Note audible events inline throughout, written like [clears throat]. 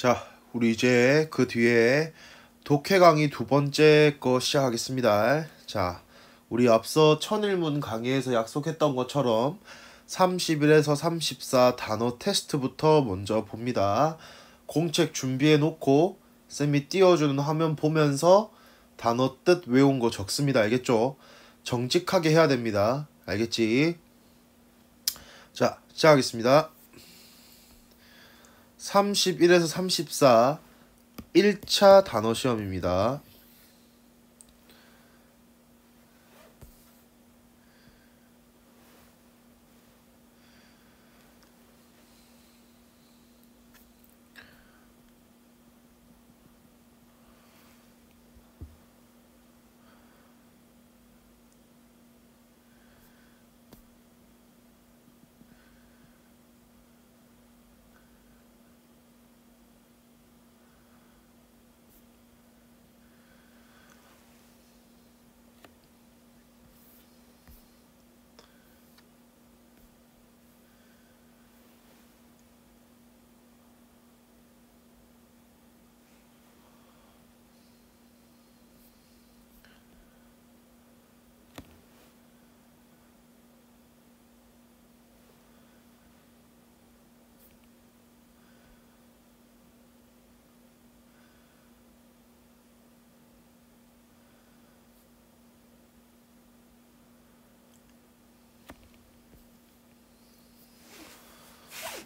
자, 우리 이제 그 뒤에 독해 강의 두 번째 거 시작하겠습니다. 자, 우리 앞서 천일문 강의에서 약속했던 것처럼 31에서 34 단어 테스트부터 먼저 봅니다. 공책 준비해 놓고 쌤이 띄워주는 화면 보면서 단어 뜻 외운 거 적습니다. 알겠죠? 정직하게 해야 됩니다. 알겠지? 자, 시작하겠습니다. 31에서 34 1차 단어 시험입니다.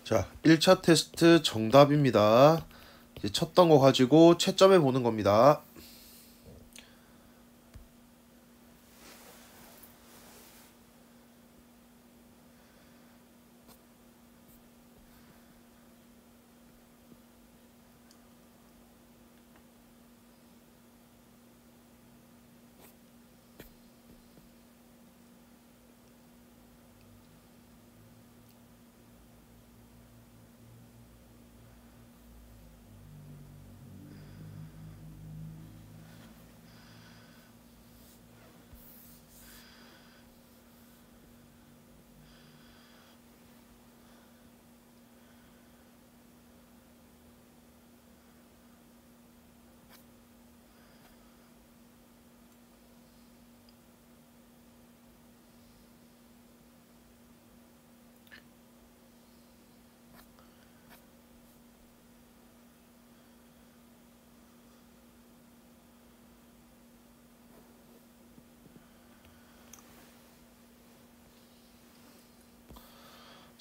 자, 1차 테스트 정답입니다. 쳤던 거 가지고 채점해 보는 겁니다.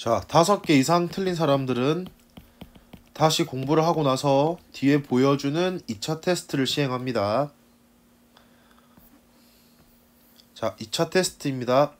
자, 다섯 개 이상 틀린 사람들은 다시 공부를 하고 나서 뒤에 보여주는 2차 테스트를 시행합니다. 자, 2차 테스트입니다.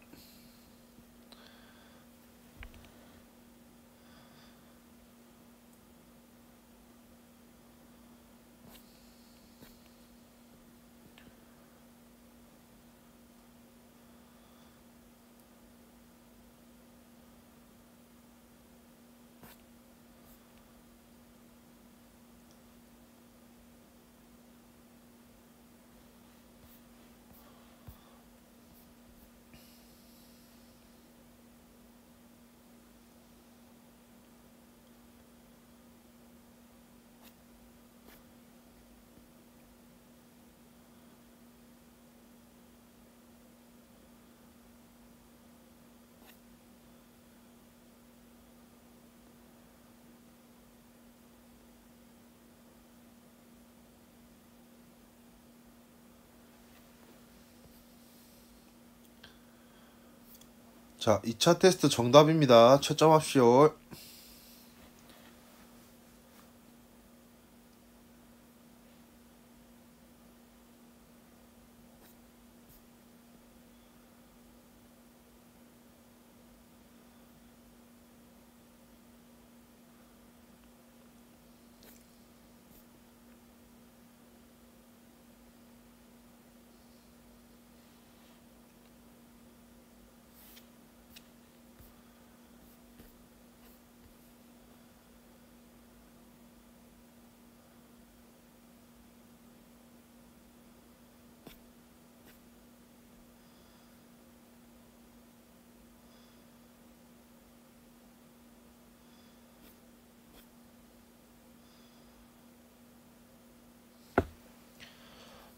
자, 2차 테스트 정답입니다. 채점합시오.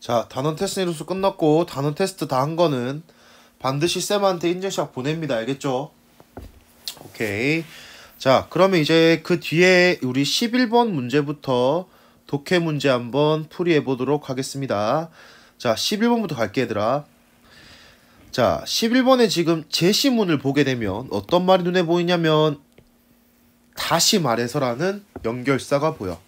자, 단원 테스트 이로수 끝났고 단원 테스트 다 한 거는 반드시 쌤한테 인증샷 보냅니다. 알겠죠? 오케이. 자, 그러면 이제 그 뒤에 우리 11번 문제부터 독해 문제 한번 풀이해 보도록 하겠습니다. 자, 11번부터 갈게 얘들아. 자, 11번에 지금 제시문을 보게 되면 어떤 말이 눈에 보이냐면 다시 말해서라는 연결사가 보여.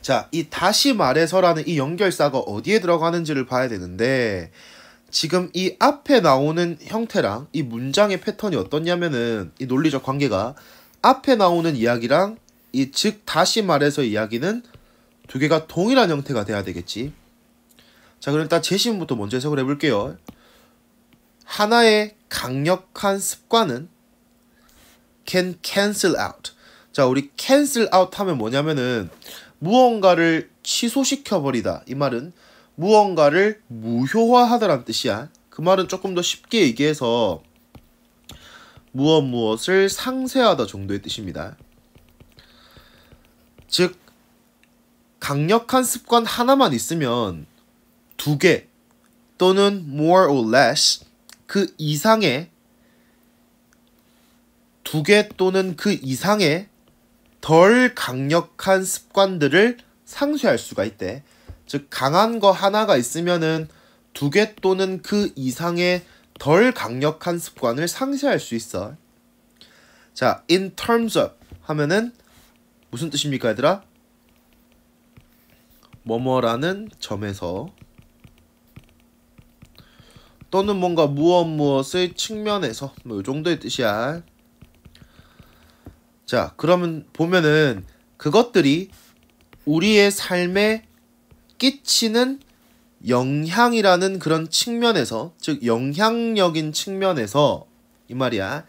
자, 이 다시 말해서라는 이 연결사가 어디에 들어가는지를 봐야 되는데 지금 이 앞에 나오는 형태랑 이 문장의 패턴이 어떻냐면은 이 논리적 관계가 앞에 나오는 이야기랑 이 즉 다시 말해서 이야기는 두 개가 동일한 형태가 돼야 되겠지. 자, 그럼 일단 제시문부터 먼저 해석을 해볼게요. 하나의 강력한 습관은 can cancel out. 자, 우리 cancel out 하면 뭐냐면은 무언가를 취소시켜버리다. 이 말은 무언가를 무효화하다란 뜻이야. 그 말은 조금 더 쉽게 얘기해서 무엇 무엇을 상세하다 정도의 뜻입니다. 즉, 강력한 습관 하나만 있으면 두 개 또는 more or less 그 이상의 두 개 또는 그 이상의 덜 강력한 습관들을 상쇄할 수가 있대. 즉 강한 거 하나가 있으면은 두 개 또는 그 이상의 덜 강력한 습관을 상쇄할 수 있어. 자, in terms of 하면은 무슨 뜻입니까, 얘들아? 뭐뭐라는 점에서 또는 뭔가 무엇 무엇의 측면에서 뭐 이 정도의 뜻이야. 자, 그러면 보면은 그것들이 우리의 삶에 끼치는 영향이라는 그런 측면에서 즉 영향력인 측면에서 이 말이야.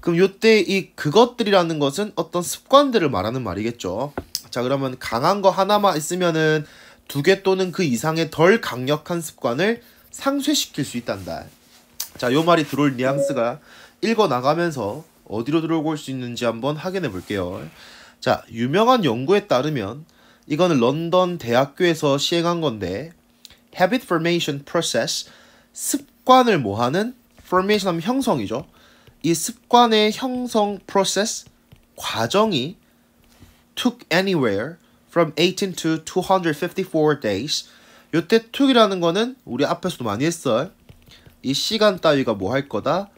그럼 요때 이 그것들이라는 것은 어떤 습관들을 말하는 말이겠죠. 자, 그러면 강한 거 하나만 있으면은 두 개 또는 그 이상의 덜 강력한 습관을 상쇄시킬 수 있단다. 자, 요 말이 들어올 뉘앙스가 읽어 나가면서 어디로 들어올 수 있는지 한번 확인해 볼게요. 자, 유명한 연구에 따르면 이거 런던 대학교에서 시행한 건데 habit formation process 습관을 모하는 formation 하면 형성이죠. 이 습관의 형성 process 과정이 took anywhere from 18 to 254 days. 요때 took이라는 거는 우리 앞에서도 많이 했어요. 이 시간 따위가 뭐할 거다?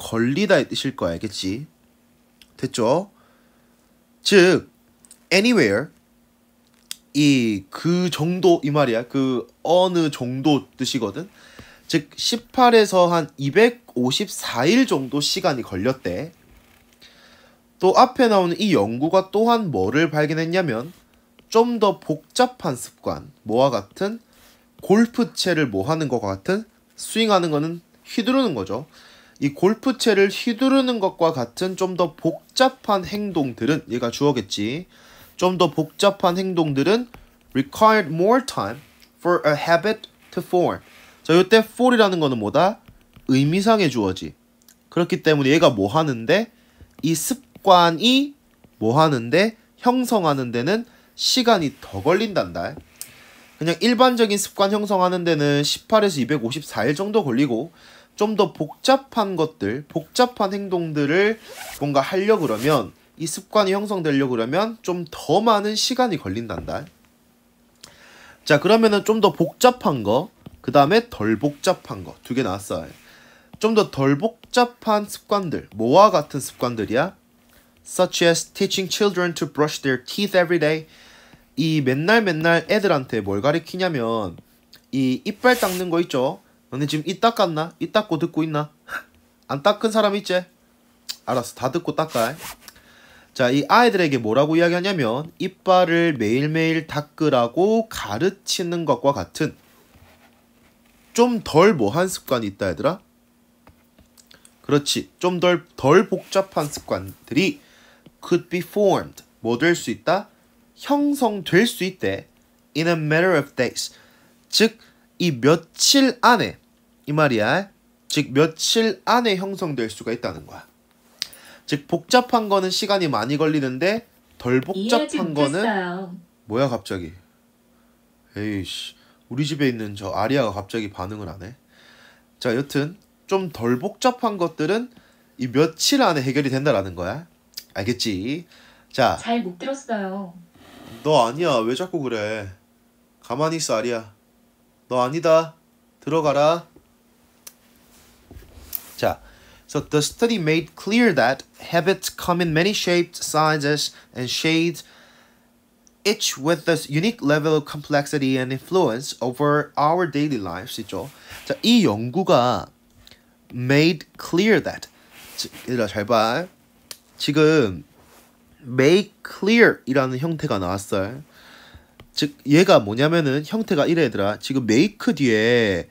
걸리다의 뜻일 거야. 알겠지? 됐죠? 즉 anywhere 이 그 정도 이 말이야. 그 어느 정도 뜻이거든. 즉 18에서 한 254일 정도 시간이 걸렸대. 또 앞에 나오는 이 연구가 또한 뭐를 발견했냐면 좀 더 복잡한 습관, 뭐와 같은 골프채를 뭐 하는 것과 같은 스윙하는 거는 휘두르는 거죠. 이 골프채를 휘두르는 것과 같은 좀 더 복잡한 행동들은 얘가 주어겠지. 좀 더 복잡한 행동들은 required more time for a habit to form. 자, 이때 for이라는 거는 뭐다? 의미상의 주어지. 그렇기 때문에 얘가 뭐 하는데 이 습관이 뭐 하는데 형성하는 데는 시간이 더 걸린단다. 그냥 일반적인 습관 형성하는 데는 18에서 254일 정도 걸리고 좀더 복잡한 것들, 복잡한 행동들을 뭔가 하려 고 그러면 이 습관이 형성되려 고 그러면 좀 더 많은 시간이 걸린단다. 자, 그러면은 좀 더 복잡한 거, 그 다음에 덜 복잡한 거 두 개 나왔어요. 좀 더 덜 복잡한 습관들, 뭐와 같은 습관들이야? Such as teaching children to brush their teeth every day. 이 맨날 맨날 애들한테 뭘 가리키냐면 이 이빨 닦는 거 있죠? 너네 지금 이 닦았나? 이 닦고 듣고 있나? 안 닦은 사람 있지? 알았어 다 듣고 닦아 자, 이 아이들에게 뭐라고 이야기하냐면 이빨을 매일매일 닦으라고 가르치는 것과 같은 좀 덜 뭐한 습관이 있다 얘들아? 그렇지. 좀 덜 덜 복잡한 습관들이 could be formed. 뭐 될 수 있다? 형성될 수 있대. in a matter of days. 즉, 이 며칠 안에 이 말이야. 즉 며칠 안에 형성될 수가 있다는 거야. 즉 복잡한 거는 시간이 많이 걸리는데 덜 복잡한 거는 뭐야 갑자기? 에이씨 우리 집에 있는 저 아리아가 갑자기 반응을 안 해. 자 여튼 좀 덜 복잡한 것들은 이 며칠 안에 해결이 된다라는 거야. 알겠지? 자. 잘 못 들었어요. 너 아니야. 왜 자꾸 그래? 가만히 있어, 아리아너 아니다. 들어가라. So the study made clear that habits come in many shapes, sizes, and shades, each with a unique level of complexity and influence over our daily lives이죠. 자, 이 연구가 made clear that 얘들아 잘 봐. 지금 make clear이라는 형태가 나왔어요. 즉 얘가 뭐냐면은 형태가 이래 얘들아. 지금 make 뒤에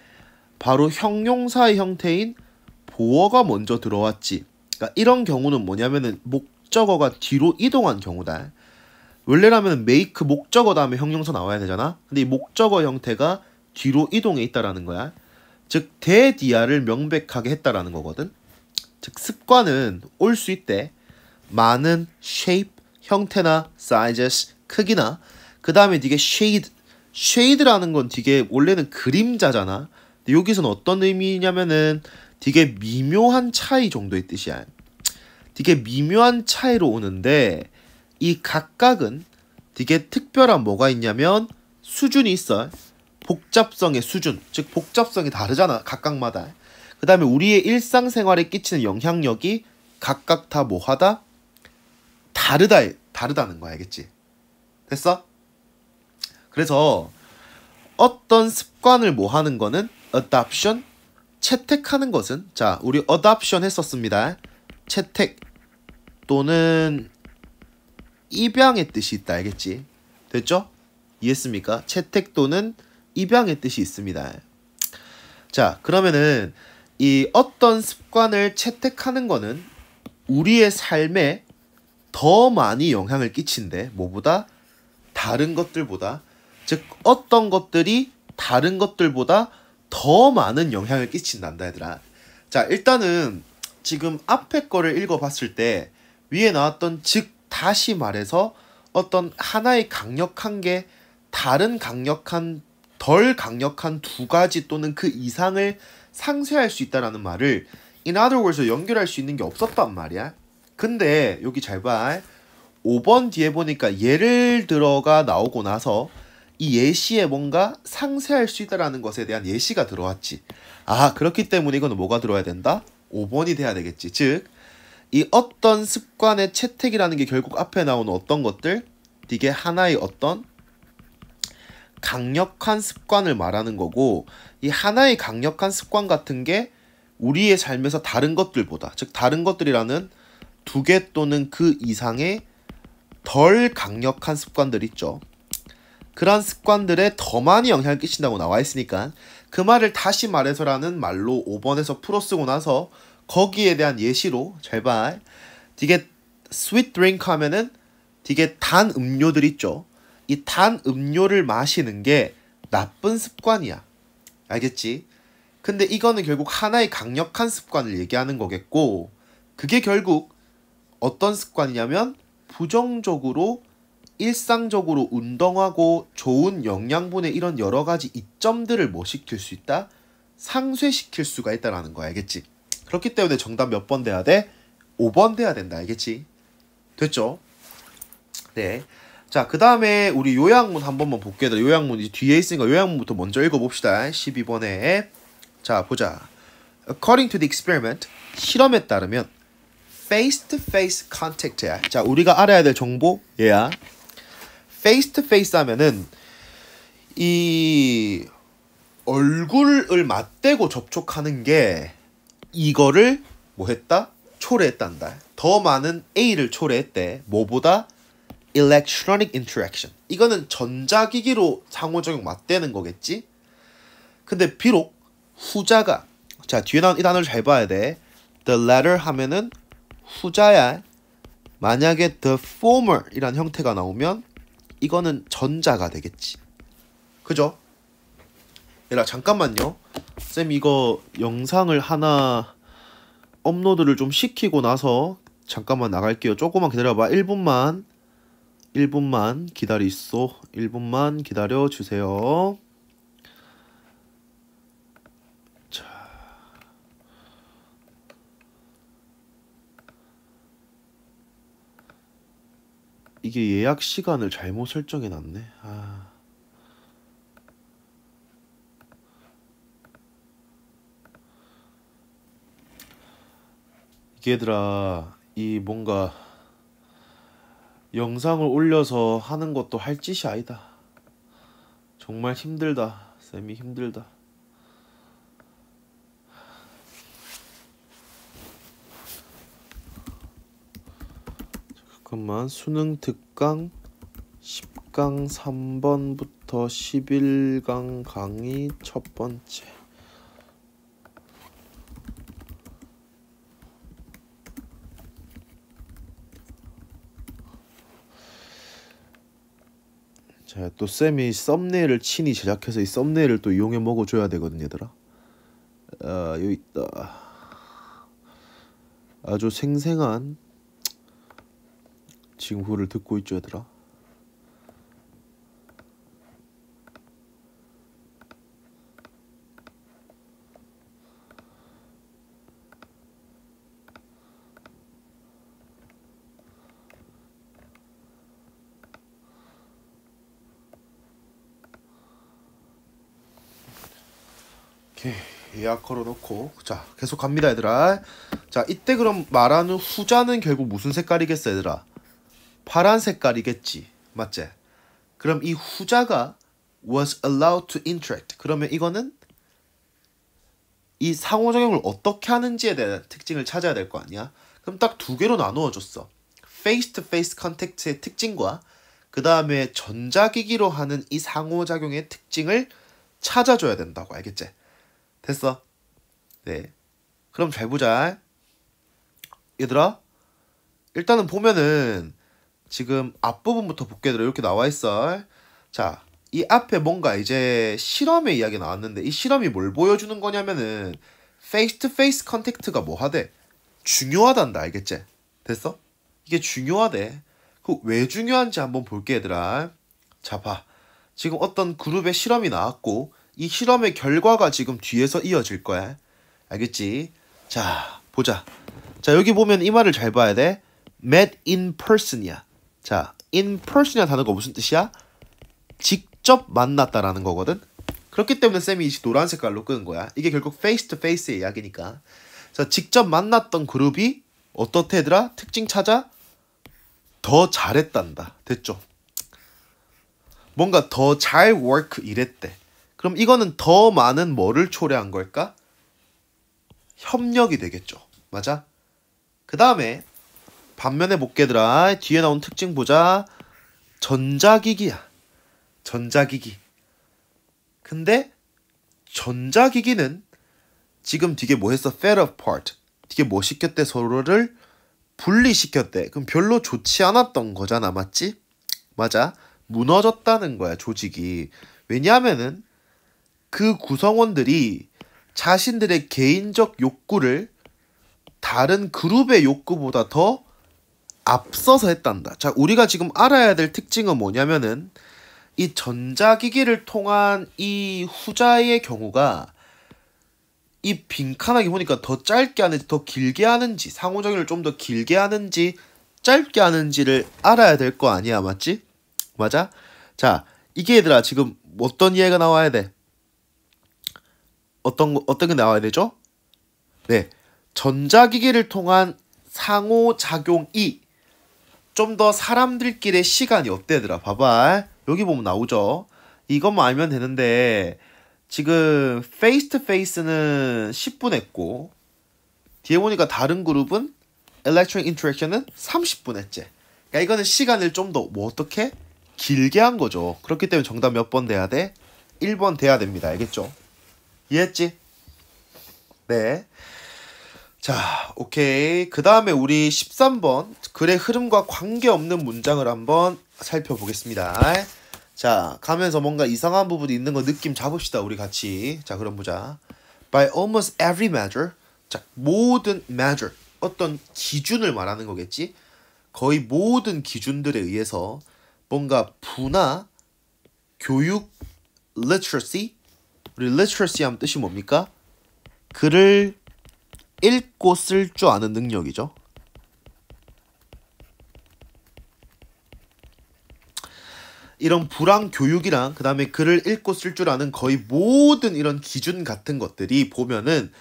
바로 형용사의 형태인 보어가 먼저 들어왔지. 그러니까 이런 경우는 뭐냐면은 목적어가 뒤로 이동한 경우다. 원래라면 make 목적어 다음에 형용사 나와야 되잖아. 근데 이 목적어 형태가 뒤로 이동해 있다라는 거야. 즉 대디아를 명백하게 했다라는 거거든. 즉 습관은 올 수 있대. 많은 shape 형태나 sizes 크기나 그 다음에 이게 shade shade라는 건 되게 원래는 그림자잖아. 근데 여기서는 어떤 의미냐면은 되게 미묘한 차이 정도의 뜻이야. 되게 미묘한 차이로 오는데 이 각각은 되게 특별한 뭐가 있냐면 수준이 있어. 복잡성의 수준, 즉 복잡성이 다르잖아 각각마다. 그 다음에 우리의 일상생활에 끼치는 영향력이 각각 다 뭐하다? 다르다, 다르다는 거야, 알겠지? 됐어? 그래서 어떤 습관을 뭐하는 거는 adoption, 채택하는 것은 자 우리 어답션 했었습니다. 채택 또는 입양의 뜻이 있다 알겠지? 됐죠? 이해했습니까? 채택 또는 입양의 뜻이 있습니다. 자 그러면은 이 어떤 습관을 채택하는 거는 우리의 삶에 더 많이 영향을 끼친데 뭐보다 다른 것들보다 즉 어떤 것들이 다른 것들보다 더 많은 영향을 끼친단다 얘들아 자 일단은 지금 앞에 거를 읽어봤을 때 위에 나왔던 즉 다시 말해서 어떤 하나의 강력한 게 다른 강력한 덜 강력한 두 가지 또는 그 이상을 상쇄할 수 있다라는 말을 in other w o r d s 연결할 수 있는 게 없었단 말이야. 근데 여기 잘 봐. 5번 뒤에 보니까 예를 들어가 나오고 나서 이 예시에 뭔가 상세할 수 있다라는 것에 대한 예시가 들어왔지. 아, 그렇기 때문에 이건 뭐가 들어야 된다? 5번이 돼야 되겠지. 즉, 이 어떤 습관의 채택이라는 게 결국 앞에 나오는 어떤 것들? 이게 하나의 어떤 강력한 습관을 말하는 거고, 이 하나의 강력한 습관 같은 게 우리의 삶에서 다른 것들보다, 즉, 다른 것들이라는 두 개 또는 그 이상의 덜 강력한 습관들 있죠. 그러한 습관들에 더 많이 영향을 끼친다고 나와 있으니까 그 말을 다시 말해서라는 말로 5번에서 풀어 쓰고 나서 거기에 대한 예시로 제발 되게 sweet drink 하면은 되게 단 음료들 있죠. 이 단 음료를 마시는 게 나쁜 습관이야. 알겠지? 근데 이거는 결국 하나의 강력한 습관을 얘기하는 거겠고 그게 결국 어떤 습관이냐면 부정적으로 일상적으로 운동하고 좋은 영양분의 이런 여러 가지 이점들을 뭐 시킬 수 있다? 상쇄시킬 수가 있다라는 거야. 알겠지? 그렇기 때문에 정답 몇 번 돼야 돼? 5번 돼야 된다. 알겠지? 됐죠? 네. 자, 그 다음에 우리 요양문 한 번만 볼게요. 요양문 이 뒤에 있으니까 요양문부터 먼저 읽어봅시다. 12번에. 자, 보자. According to the experiment, 실험에 따르면 face-to-face -face c o n t a c t 자, 우리가 알아야 될 정보 예. Yeah. 페이스 e 페이스 하면은 이 얼굴을 맞대고 접촉하는 게 이거를 뭐 했다? 초래했단다. 더 많은 A를 초래했대. 뭐보다 electronic interaction. 이거는 전자기기로 상호적용 맞대는 거겠지? 근데 비록 후자가 자 뒤에 나온 이 단어를 잘 봐야 돼. The latter 하면은 후자야. 만약에 the former이란 형태가 나오면 이거는 전자가 되겠지. 그죠? 얘라 잠깐만요. 쌤 이거 영상을 하나 업로드를 좀 시키고 나서 잠깐만 나갈게요. 조금만 기다려봐. 1분만 1분만 기다리소. 1분만 기다려 주세요. 이게 예약 시간을 잘못 설정해 놨네. 아. 얘들아, 이 뭔가 영상을 올려서 하는 것도 할 짓이 아니다. 정말 힘들다. 쌤이 힘들다. 잠깐만 수능 특강 10강 3번부터 11강 강의 첫 번째 자, 또 쌤이 썸네일을 친히 제작해서 이 썸네일을 또 이용해 먹어줘야 되거든요, 얘들아. 아, 여기 있다. 아주 생생한 지금 후를 듣고 있죠 얘들아 오케이 예약 걸어놓고 자 계속 갑니다 얘들아 자 이때 그럼 말하는 후자는 결국 무슨 색깔이겠어 얘들아 파란 색깔이겠지. 맞지? 그럼 이 후자가 was allowed to interact. 그러면 이거는 이 상호작용을 어떻게 하는지에 대한 특징을 찾아야 될 거 아니야? 그럼 딱 두 개로 나누어줬어. face to face 컨택트의 특징과 그 다음에 전자기기로 하는 이 상호작용의 특징을 찾아줘야 된다고 알겠지? 됐어? 네. 그럼 잘 보자. 얘들아, 일단은 보면은 지금 앞부분부터 볼게 들어 이렇게 나와 있어. 자, 이 앞에 뭔가 이제 실험의 이야기 나왔는데 이 실험이 뭘 보여주는 거냐면은 face to face 컨택트가 뭐 하대? 중요하단다. 알겠지? 됐어? 이게 중요하대. 그 왜 중요한지 한번 볼게 얘들아. 자 봐. 지금 어떤 그룹의 실험이 나왔고 이 실험의 결과가 지금 뒤에서 이어질 거야. 알겠지? 자, 보자. 자, 여기 보면 이 말을 잘 봐야 돼. met in person이야. 자, in person이라는 단어가 무슨 뜻이야? 직접 만났다라는 거거든. 그렇기 때문에 쌤이 이 노란 색깔로 끄는 거야. 이게 결국 face to face의 이야기니까. 자, 직접 만났던 그룹이 어떻대 더라 특징 찾아? 더 잘했단다. 됐죠? 뭔가 더 잘 work 이랬대. 그럼 이거는 더 많은 뭐를 초래한 걸까? 협력이 되겠죠. 맞아? 그 다음에 반면에 목개들아 뒤에 나온 특징 보자. 전자기기야. 전자기기. 근데 전자기기는 지금 뒤에 뭐 했어? fed apart. 뒤에 뭐 시켰대? 서로를 분리시켰대. 그럼 별로 좋지 않았던 거잖아. 맞지? 맞아. 무너졌다는 거야, 조직이. 왜냐하면은 그 구성원들이 자신들의 개인적 욕구를 다른 그룹의 욕구보다 더 앞서서 했단다. 자, 우리가 지금 알아야 될 특징은 뭐냐면은 이 전자기기를 통한 이 후자의 경우가 이 빈칸하기 보니까 더 짧게 하는지 더 길게 하는지 상호작용을 좀 더 길게 하는지 짧게 하는지를 알아야 될 거 아니야 맞지? 맞아? 자 이게 얘들아 지금 어떤 이해가 나와야 돼? 어떤 어떤 게 나와야 되죠? 네 전자기기를 통한 상호작용이 좀더 사람들끼리 시간이 없대더라. 봐봐. 여기 보면 나오죠. 이것만 알면 되는데 지금 페이스 투 페이스는 10분 했고 뒤에 보니까 다른 그룹은 Electric o n Interaction은 30분 했지. 그러니까 이거는 시간을 좀 더 뭐 어떻게 길게 한 거죠. 그렇기 때문에 정답 몇 번 돼야 돼? 1번 돼야 됩니다. 알겠죠? 이해했지? 네. 자, 오케이. 그 다음에 우리 13번 글의 흐름과 관계없는 문장을 한번 살펴보겠습니다. 자, 가면서 뭔가 이상한 부분이 있는 거 느낌 잡읍시다. 우리 같이. 자, 그럼 보자. By almost every measure. 자, 모든 measure. 어떤 기준을 말하는 거겠지? 거의 모든 기준들에 의해서 뭔가 분화, 교육 literacy, 우리 literacy 하면 뜻이 뭡니까? 글을 읽고 쓸 줄 아는 능력이죠. 이런 불황 교육이랑 그다음에 글을 읽고 쓸 줄 아는 거의 모든 이런 기준 같은 것들이 보면은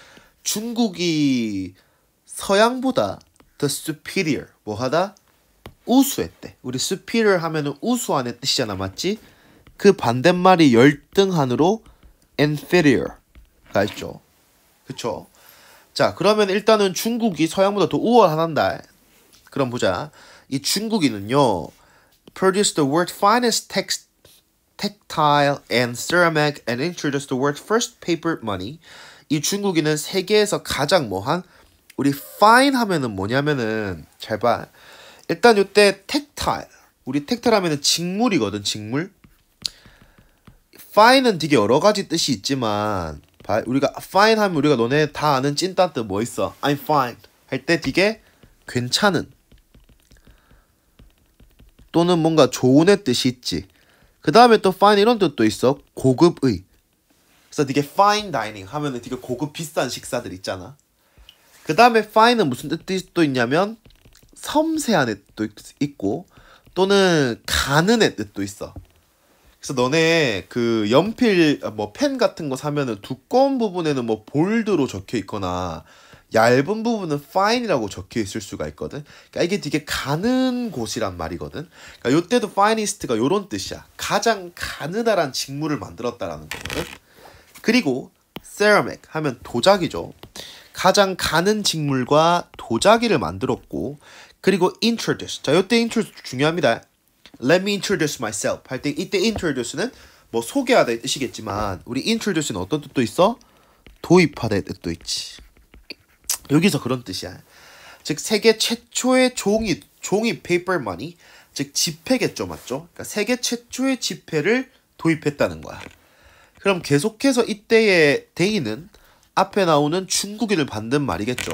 중국이 서양보다 더 superior 뭐하다 우수했대. 우리 superior 하면은 우수한의 뜻이잖아, 맞지? 그 반대말이 열등한으로 inferior가 있죠. 그쵸? 자, 그러면 일단은 중국이 서양보다 더 우월하단다. 그럼 보자. 이 중국이는요. produced the world's finest text, textile and ceramic and introduced the world's first paper money. 이 중국인은 세계에서 가장 뭐한 우리 fine 하면은 뭐냐면은 잘 봐. 일단 요때 textile. 우리 textile 하면은 직물이거든, 직물. fine은 되게 여러 가지 뜻이 있지만 바, 우리가 fine 하면 우리가 너네 다 아는 찐따 뜻뭐 있어? I'm fine 할 때 되게 괜찮은 또는 뭔가 좋은의 뜻이 있지. 그 다음에 또 fine 이런 뜻도 있어. 고급의. 그래서 되게 fine dining 하면은 되게 고급 비싼 식사들 있잖아. 그 다음에 fine은 무슨 뜻도 있냐면 섬세한 뜻도 있고 또는 가는의 뜻도 있어. 그래서 너네 그 연필 뭐 펜 같은 거 사면은 두꺼운 부분에는 뭐 볼드로 적혀 있거나 얇은 부분은 fine이라고 적혀 있을 수가 있거든. 그러니까 이게 되게 가는 곳이란 말이거든. 그러니까 요때도 finest가 요런 뜻이야. 가장 가느다란 직물을 만들었다라는 거거든. 그리고 ceramic 하면 도자기죠. 가장 가는 직물과 도자기를 만들었고 그리고 introduce. 자, 요때 introduce 중요합니다. Let me introduce myself 할 때 이때 introduce는 뭐 소개하다 의 뜻이겠지만 우리 introduce는 어떤 뜻도 있어? 도입하다의 뜻도 있지. 여기서 그런 뜻이야. 즉 세계 최초의 종이 종이 페이퍼 머니 즉 지폐겠죠 맞죠? 그러니까 세계 최초의 지폐를 도입했다는 거야. 그럼 계속해서 이때의 데이는 앞에 나오는 중국인을 받는 말이겠죠.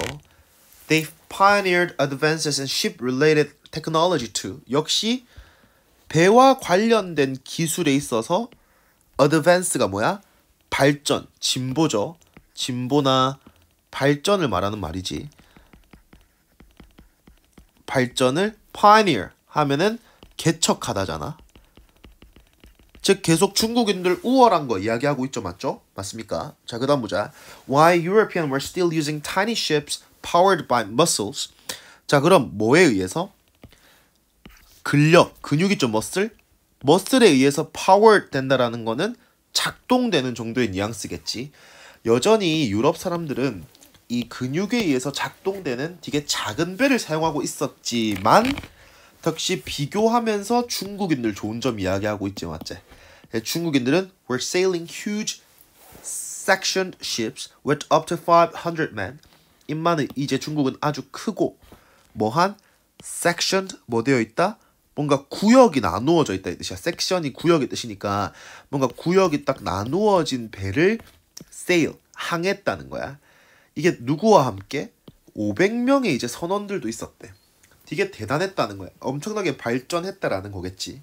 They pioneered advances in ship-related technology too. 역시 배와 관련된 기술에 있어서 advance가 뭐야? 발전, 진보죠. 진보나 발전을 말하는 말이지. 발전을 pioneer 하면은 개척하다잖아. 즉 계속 중국인들 우월한 거 이야기하고 있죠, 맞죠? 맞습니까? 자, 그다음 보자. Why European were still using tiny ships powered by muscles. 자, 그럼 뭐에 의해서? 근력, 근육이죠, 머슬? 머슬에 의해서 파워 된다라는 거는 작동되는 정도의 뉘앙스겠지. 여전히 유럽 사람들은 이 근육에 의해서 작동되는 되게 작은 배를 사용하고 있었지만 역시 비교하면서 중국인들 좋은 점 이야기하고 있지 맞지? 예, 중국인들은 we're sailing huge sectioned ships with up to 500 men. 인만은 이제 중국은 아주 크고 뭐한 sectioned 뭐 되어 있다? 뭔가 구역이 나누어져 있다 이 뜻이야. 섹션이 구역이 뜻이니까 뭔가 구역이 딱 나누어진 배를 세일 항했다는 거야. 이게 누구와 함께 500명의 이제 선원들도 있었대. 되게 대단했다는 거야. 엄청나게 발전했다라는 거겠지.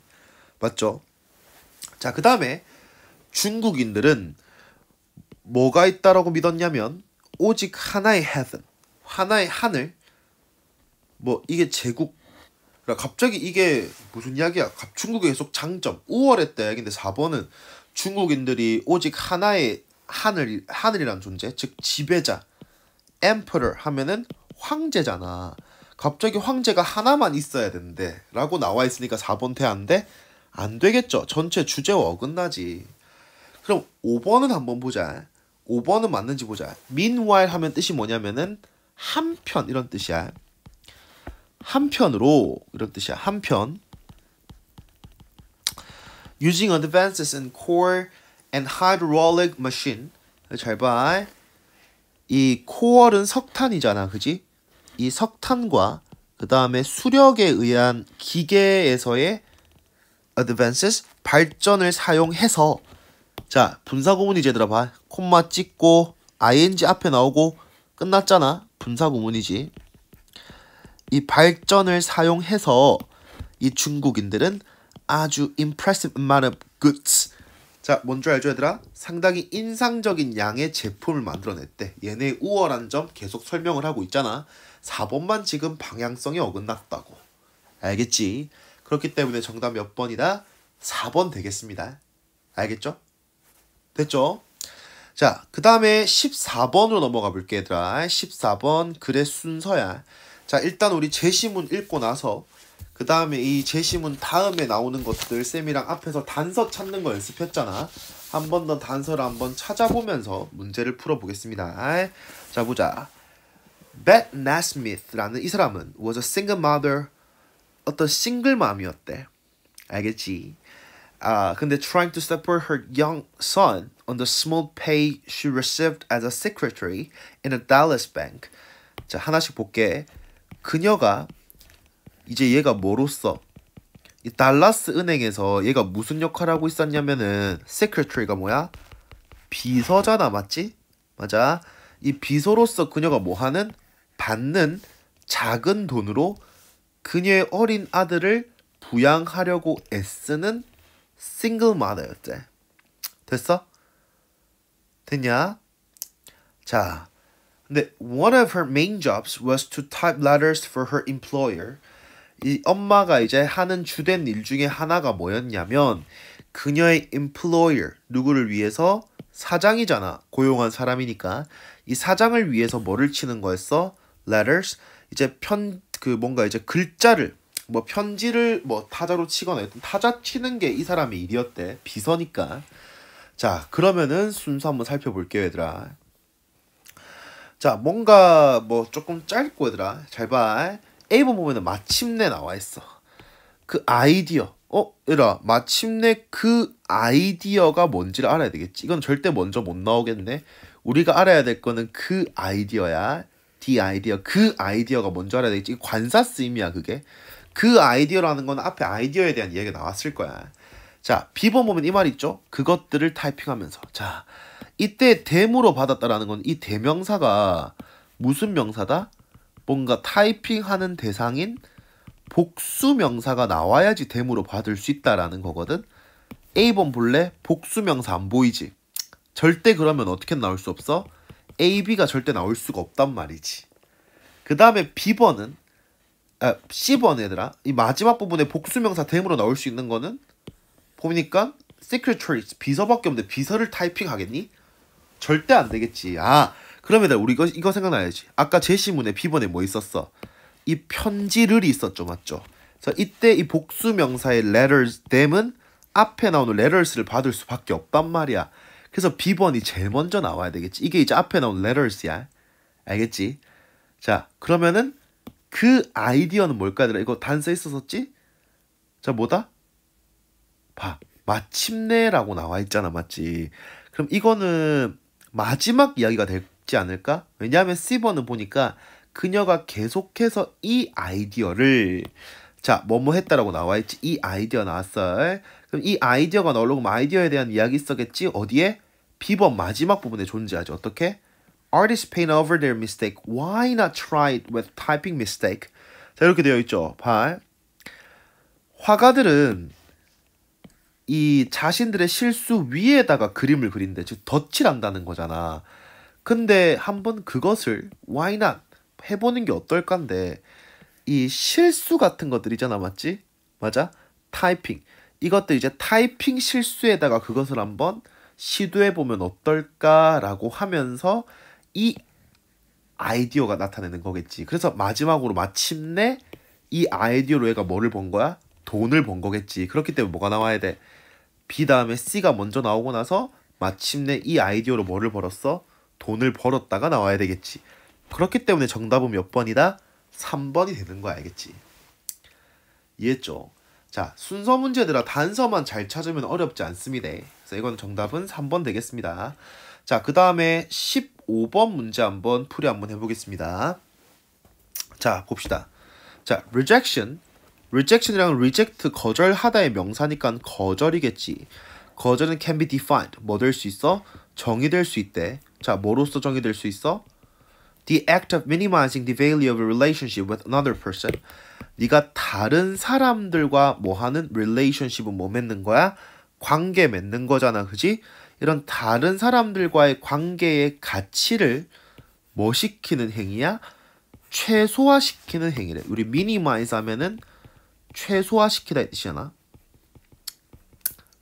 맞죠? 자, 그다음에 중국인들은 뭐가 있다라고 믿었냐면 오직 하나의 heaven, 하나의 하늘. 뭐 이게 제국 그러니까 갑자기 이게 무슨 이야기야? 갑 중국의 계속 장점. 5월에 때 근데 4번은 중국인들이 오직 하나의 하늘 하늘이란 존재, 즉 지배자, emperor 하면은 황제잖아. 갑자기 황제가 하나만 있어야 되는데 라고 나와 있으니까 4번 태안데 안 되겠죠. 전체 주제와 어긋나지. 그럼 5번은 한번 보자. 5번은 맞는지 보자. meanwhile 하면 뜻이 뭐냐면은 한편 이런 뜻이야. 한편으로 이런 뜻이야. 한편 using advances in core and hydraulic machine 잘 봐. 이 코어는 석탄이잖아. 그지? 이 석탄과 그 다음에 수력에 의한 기계에서의 advances 발전을 사용해서 자 분사구문 이제 들어봐 콤마 찍고 ing 앞에 나오고 끝났잖아 분사구문이지 이 발전을 사용해서 이 중국인들은 아주 impressive amount of goods 자, 뭔줄 알죠, 얘들아? 상당히 인상적인 양의 제품을 만들어냈대. 얘네 우월한 점 계속 설명을 하고 있잖아. 4번만 지금 방향성이 어긋났다고. 알겠지? 그렇기 때문에 정답 몇 번이다? 4번 되겠습니다. 알겠죠? 됐죠? 자, 그 다음에 14번으로 넘어가 볼게, 얘들아. 14번 글의 순서야. 자, 일단 우리 제시문 읽고 나서 그 다음에 이 제시문 다음에 나오는 것들 쌤이랑 앞에서 단서 찾는 거 연습했잖아. 한 번 더 단서를 한 번 찾아보면서 문제를 풀어보겠습니다. 자, 보자. Bet Nasmith라는 이 사람은 was a single mother, 어떤 싱글맘이었대. 알겠지? 아, 근데 trying to support her young son on the small pay she received as a secretary in a Dallas bank. 자, 하나씩 볼게. 그녀가 이제 얘가 뭐로써 이 달라스 은행에서 얘가 무슨 역할을 하고 있었냐면은 s 크 c r 리가 뭐야? 비서잖아 맞지? 맞아 이 비서로서 그녀가 뭐하는? 받는 작은 돈으로 그녀의 어린 아들을 부양하려고 애쓰는 싱글 마더였대 됐어? 됐냐? 자 근데 one of her main jobs was to type letters for her employer. 이 엄마가 이제 하는 주된 일 중에 하나가 뭐였냐면 그녀의 employer 누구를 위해서 사장이잖아 고용한 사람이니까 이 사장을 위해서 뭐를 치는 거였어 letters 이제 편 그 뭔가 이제 글자를 뭐 편지를 뭐 타자로 치거나 타자 치는 게 이 사람의 일이었대 비서니까 자 그러면은 순서 한번 살펴볼게요 얘들아 자, 뭔가 뭐 조금 짧고 얘들아. 잘 봐. A번 보면은 마침내 나와 있어. 그 아이디어. 어, 얘들아. 마침내 그 아이디어가 뭔지를 알아야 되겠지. 이건 절대 먼저 못 나오겠네. 우리가 알아야 될 거는 그 아이디어야. D 아이디어. 그 아이디어가 뭔지 알아야 되겠지. 관사 쓰임이야, 그게. 그 아이디어라는 건 앞에 아이디어에 대한 이야기가 나왔을 거야. 자, 비번 보면 이 말이 있죠? 그것들을 타이핑하면서. 자, 이때 대무로 받았다라는 건 이 대명사가 무슨 명사다? 뭔가 타이핑하는 대상인 복수 명사가 나와야지 대무로 받을 수 있다라는 거거든. A번 볼래? 복수 명사 안 보이지? 절대 그러면 어떻게 나올 수 없어? A, B가 절대 나올 수가 없단 말이지. 그 다음에 B번은 아, C번 얘들아 이 마지막 부분에 복수명사 대으로 나올 수 있는 거는 보니까 secretaries 비서밖에 없는데 비서를 타이핑하겠니? 절대 안 되겠지. 아 그러면 우리 이거 이거 생각나야지. 아까 제시문에 비번에 뭐 있었어? 이 편지를 있었죠, 맞죠? 자 이때 이 복수 명사의 letters them은 앞에 나오는 letters를 받을 수밖에 없단 말이야. 그래서 비번이 제일 먼저 나와야 되겠지. 이게 이제 앞에 나온 letters야. 알겠지? 자 그러면은 그 아이디어는 뭘까 이거 단서 있었었지? 자 뭐다? 봐. 마침내라고 나와 있잖아, 맞지? 그럼 이거는 마지막 이야기가 되지 않을까? 왜냐하면 C번은 보니까 그녀가 계속해서 이 아이디어를 자, 뭐뭐 했다라고 나와 있지. 이 아이디어 나왔어. 그럼 이 아이디어가 나오려면 아이디어에 대한 이야기 있었겠지? 어디에? 비번 마지막 부분에 존재하지. 어떻게? a r t i s t p a i n over their mistake. Why not try it with typing mistake? 자, 이렇게 되어 있죠. 8. 화가들은 이 자신들의 실수 위에다가 그림을 그린대. 즉 덧칠한다는 거잖아. 근데 한번 그것을 why not 해보는 게 어떨까인데 이 실수 같은 것들이잖아 맞지? 맞아? 타이핑 이것도 이제 타이핑 실수에다가 그것을 한번 시도해보면 어떨까라고 하면서 이 아이디어가 나타내는 거겠지. 그래서 마지막으로 마침내 이 아이디어로 얘가 뭐를 번 거야? 돈을 번 거겠지. 그렇기 때문에 뭐가 나와야 돼? B 다음에 C가 먼저 나오고 나서 마침내 이 아이디어로 뭐를 벌었어? 돈을 벌었다가 나와야 되겠지. 그렇기 때문에 정답은 몇 번이다? 3번이 되는 거야, 알겠지? 이해했죠? 자, 순서 문제들아 단서만 잘 찾으면 어렵지 않습니다. 그래서 이건 정답은 3번 되겠습니다. 자, 그 다음에 15번 문제 한번 풀이 한번 해보겠습니다. 자, 봅시다. 자, rejection rejection이랑 reject 거절하다의 명사니까 거절이겠지. 거절은 can be defined 뭐 될 수 있어? 정의될 수 있대. 자, 뭐로서 정의될 수 있어? The act of minimizing the value of a relationship with another person. 네가 다른 사람들과 뭐 하는 relationship은 뭐 맺는 거야? 관계 맺는 거잖아. 그지? 이런 다른 사람들과의 관계의 가치를 뭐 시키는 행위야? 최소화시키는 행위래. 우리 minimize 하면은 최소화시키다 뜻이잖아.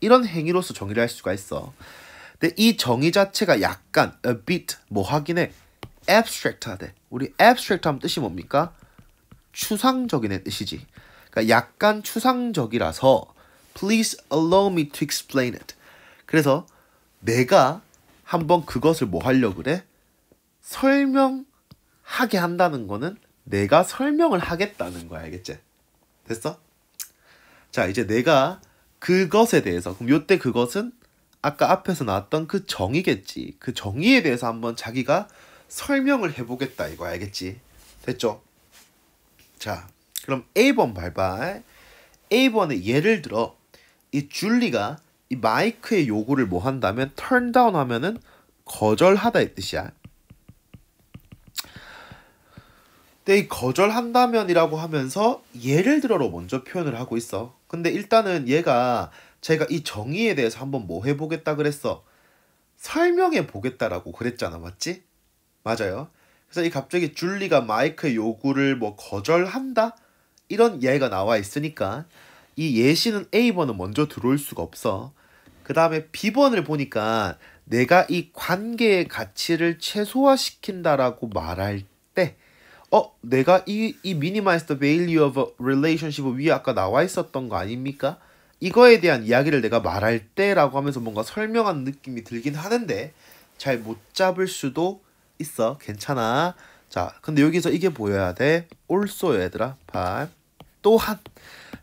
이런 행위로서 정의를 할 수가 있어. 근데 이 정의 자체가 약간 a bit 뭐 하긴 해. abstract하대. 우리 abstract하면 뜻이 뭡니까? 추상적인 뜻이지. 그러니까 약간 추상적이라서 please allow me to explain it. 그래서 내가 한번 그것을 뭐 하려고 그래? 설명하게 한다는 거는 내가 설명을 하겠다는 거야, 알겠지? 됐어? 자, 이제 내가 그것에 대해서 그럼 요때 그것은 아까 앞에서 나왔던 그 정의겠지. 그 정의에 대해서 한번 자기가 설명을 해보겠다 이거 알겠지? 됐죠? 자, 그럼 A번 발발. A번의 예를 들어 이 줄리가 이 마이크의 요구를 뭐 한다면 t u r 하면은 거절하다 이 뜻이야. 때의 거절한다면이라고 하면서 예를 들어로 먼저 표현을 하고 있어. 근데 일단은 얘가 제가 이 정의에 대해서 한번 뭐 해보겠다 그랬어. 설명해 보겠다라고 그랬잖아, 맞지? 맞아요. 그래서 이 갑자기 줄리가 마이크의 요구를 뭐 거절한다? 이런 예가 나와 있으니까 이 예시는 A번은 먼저 들어올 수가 없어. 그 다음에 B번을 보니까 내가 이 관계의 가치를 최소화시킨다라고 말할 때. 어 내가 이 이 미니마이스터 베일리 오브 릴레이션십 위에 아까 나와 있었던 거 아닙니까? 이거에 대한 이야기를 내가 말할 때라고 하면서 뭔가 설명한 느낌이 들긴 하는데 잘 못 잡을 수도 있어. 괜찮아. 자, 근데 여기서 이게 보여야 돼. 올소요, 얘들아. 반. 또한.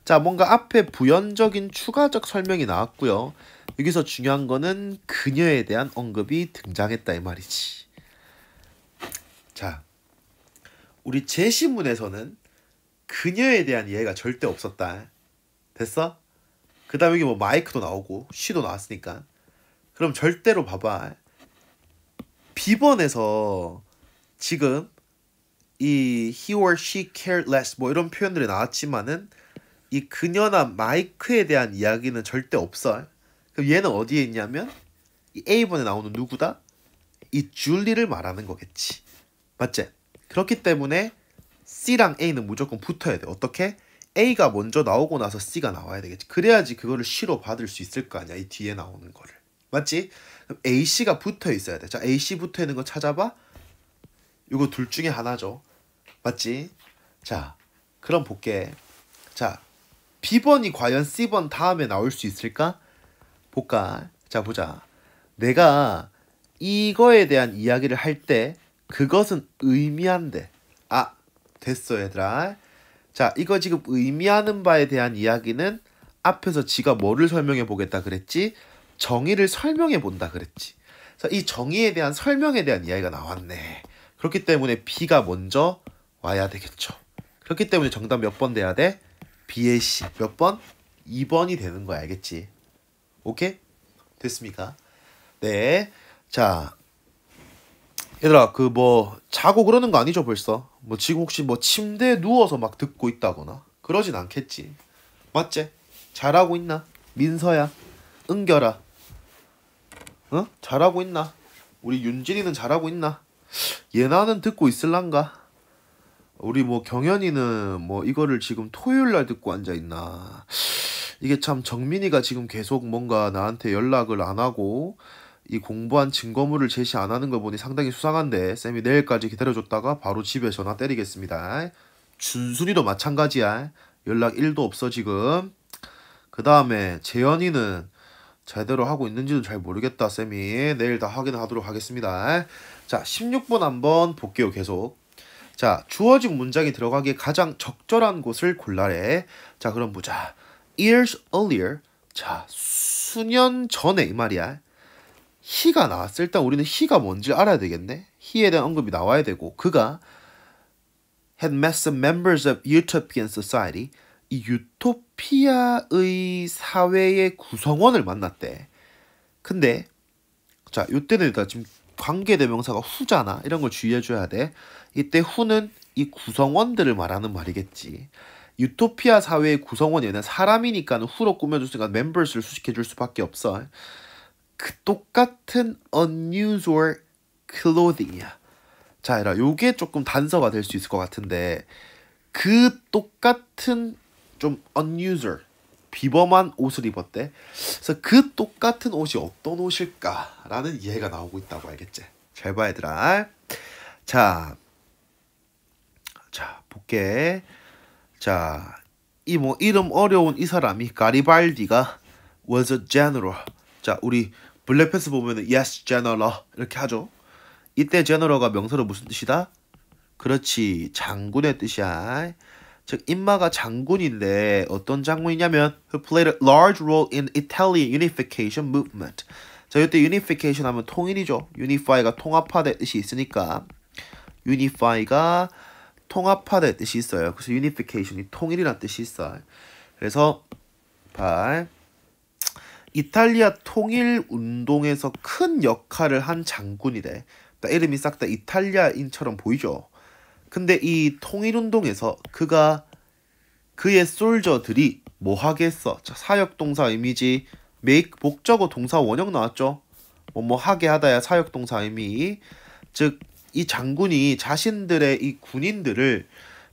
자, 뭔가 앞에 부연적인 추가적 설명이 나왔고요. 여기서 중요한 거는 그녀에 대한 언급이 등장했다 이 말이지. 자, 우리 제시문에서는 그녀에 대한 이해가 절대 없었다. 됐어? 그 다음에 뭐 마이크도 나오고 쉬도 나왔으니까 그럼 절대로 봐봐 비번에서 지금 이 he or she cared less 뭐 이런 표현들이 나왔지만은 이 그녀나 마이크에 대한 이야기는 절대 없어 그럼 얘는 어디에 있냐면 이 A번에 나오는 누구다? 이 줄리를 말하는 거겠지 맞지? 그렇기 때문에 C랑 A는 무조건 붙어야 돼. 어떻게? A가 먼저 나오고 나서 C가 나와야 되겠지. 그래야지 그거를 C로 받을 수 있을 거 아니야. 이 뒤에 나오는 거를. 맞지? 그럼 AC가 붙어 있어야 돼. 자, AC 붙어 있는 거 찾아봐. 이거 둘 중에 하나죠. 맞지? 자, 그럼 볼게. 자, B번이 과연 C번 다음에 나올 수 있을까? 볼까? 자, 보자. 내가 이거에 대한 이야기를 할때 그것은 의미한데. 아, 됐어, 얘들아. 자, 이거 지금 의미하는 바에 대한 이야기는 앞에서 지가 뭐를 설명해 보겠다 그랬지? 정의를 설명해 본다 그랬지. 그래서 이 정의에 대한 설명에 대한 이야기가 나왔네. 그렇기 때문에 B가 먼저 와야 되겠죠. 그렇기 때문에 정답 몇 번 돼야 돼? B의 C. 몇 번? 2번이 되는 거야. 알겠지? 오케이? 됐습니까? 네. 자, 얘들아 그 뭐 자고 그러는 거 아니죠 벌써? 뭐 지금 혹시 뭐 침대에 누워서 막 듣고 있다거나 그러진 않겠지. 맞지? 잘하고 있나? 민서야, 응결아 어? 잘하고 있나? 우리 윤진이는 잘하고 있나? 예나는 듣고 있을란가? 우리 뭐 경현이는 뭐 이거를 지금 토요일 날 듣고 앉아 있나? 이게 참 정민이가 지금 계속 뭔가 나한테 연락을 안 하고 이 공부한 증거물을 제시 안 하는 걸 보니 상당히 수상한데 쌤이 내일까지 기다려줬다가 바로 집에 전화 때리겠습니다. 준순이도 마찬가지야. 연락 1도 없어 지금. 그 다음에 재현이는 제대로 하고 있는지도 잘 모르겠다 쌤이 내일 다 확인하도록 하겠습니다. 자 16번 한번 볼게요 계속. 자 주어진 문장이 들어가기에 가장 적절한 곳을 골라래. 자 그럼 보자. years earlier. 자 수년 전에 이 말이야. 희가 나왔을 때 우리는 희가 뭔지 알아야 되겠네. 희에 대한 언급이 나와야 되고 그가 had met some members of utopian society 이 유토피아의 사회의 구성원을 만났대. 근데 자, 요때는 일단 지금 관계 대명사가 후잖아. 이런 걸 주의해 줘야 돼. 이때 후는 이 구성원들을 말하는 말이겠지. 유토피아 사회의 구성원이 아니라 사람이니까 후로 꾸며줬으니까 members를 수식해 줄 수밖에 없어. 그 똑같은 unusual clothing이야. 자, 이라 요게 조금 단서가 될 수 있을 것 같은데 그 똑같은 좀 unusual 비범한 옷을 입었대. 그래서 그 똑같은 옷이 어떤 옷일까라는 이해가 나오고 있다고 알겠지? 잘 봐, 얘들아. 자, 자 볼게. 자, 이 뭐 이름 어려운 이 사람이 가리발디가 was a general. 자, 우리 블랙팬스 보면은 yes general 이렇게 하죠. 이때 general가 명사로 무슨 뜻이다? 그렇지 장군의 뜻이야. 즉 인마가 장군인데 어떤 장군이냐면 who played a large role in Italian unification movement. 자 이때 unification 하면 통일이죠. unify가 통합화될 뜻이 있으니까 unify가 통합화될 뜻이 있어요. 그래서 unification이 통일이란 뜻이 있어요. 그래서 8 이탈리아 통일 운동에서 큰 역할을 한 장군이래. 딱 그러니까 이름이 싹 다 이탈리아인처럼 보이죠. 근데 이 통일 운동에서 그가 그의 솔저들이 뭐 하겠어? 사역 동사 이미지 make 목적어 동사 원형 나왔죠. 뭐뭐 뭐 하게 하다야 사역 동사 이미지즉 이 장군이 자신들의 이 군인들을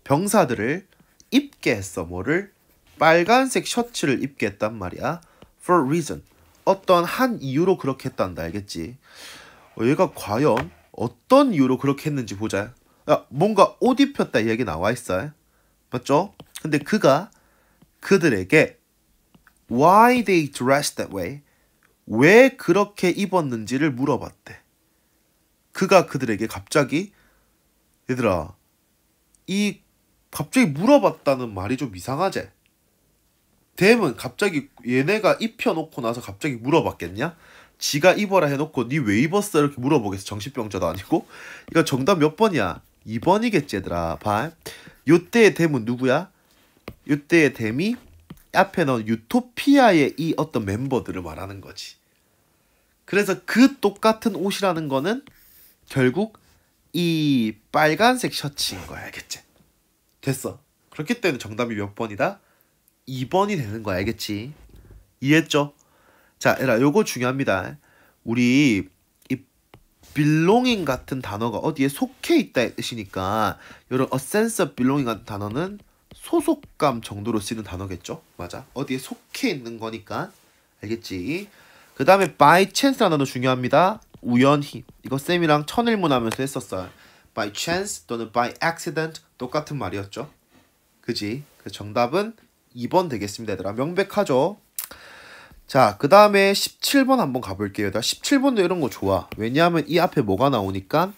병사들을 입게 했어 뭐를 빨간색 셔츠를 입게 했단 말이야. for a reason. 어떤 한 이유로 그렇게 했다는다 알겠지? 어, 얘가 과연 어떤 이유로 그렇게 했는지 보자. 야, 아, 뭔가 옷 입혔다 이 얘기 나와 있어. 맞죠? 근데 그가 그들에게 why they dressed that way 왜 그렇게 입었는지를 물어봤대. 그가 그들에게 갑자기 얘들아 이 갑자기 물어봤다는 말이 좀 이상하지? 댐은 갑자기 얘네가 입혀놓고 나서 갑자기 물어봤겠냐? 지가 입어라 해놓고 니 왜 입었어? 이렇게 물어보겠어. 정신병자도 아니고. 이거 정답 몇 번이야? 2번이겠지 얘들아. 봐. 요때의 댐은 누구야? 요때의 댐이 앞에 넣은 유토피아의 이 어떤 멤버들을 말하는 거지. 그래서 그 똑같은 옷이라는 거는 결국 이 빨간색 셔츠인 거야, 알겠지? 됐어. 그렇기 때문에 정답이 몇 번이다? 2번이 되는 거야. 알겠지? 이해했죠? 자, 얘들아, 요거 중요합니다. 우리 이 belonging 같은 단어가 어디에 속해 있다 뜻이니까 이런 a sense of belonging 같은 단어는 소속감 정도로 쓰는 단어겠죠? 맞아. 어디에 속해 있는 거니까. 알겠지? 그 다음에 by c h a n c e 단어 중요합니다. 우연히. 이거 쌤이랑 천일문 하면서 했었어요. by chance 또는 by accident 똑같은 말이었죠. 그지? 그 정답은 2번 되겠습니다, 얘들아. 명백하죠? 자, 그 다음에 17번 한번 가볼게요. 17번도 이런 거 좋아. 왜냐하면 이 앞에 뭐가 나오니까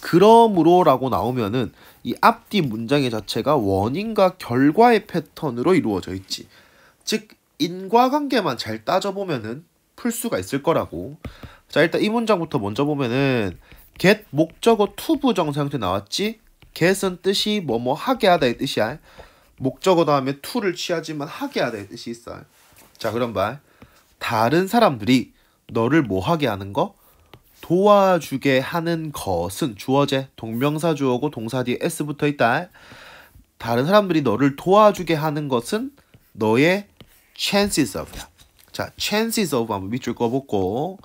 그러므로 라고 나오면은 이 앞뒤 문장의 자체가 원인과 결과의 패턴으로 이루어져 있지. 즉, 인과관계만 잘 따져보면은 풀 수가 있을 거라고. 자, 일단 이 문장부터 먼저 보면은 get 목적어 to 부정사 형태 나왔지? get은 뜻이 뭐뭐 하게 하다의 뜻이야. 목적어 다음에 to를 취하지만 하게 하다의 뜻이 있어요. 자, 그런 말. 다른 사람들이 너를 뭐 하게 하는 거? 도와주게 하는 것은 주어제 동명사 주어고 동사 뒤에 s 붙어 있다. 다른 사람들이 너를 도와주게 하는 것은 너의 chances of야. 자, chances of 한번 밑줄 꺼보고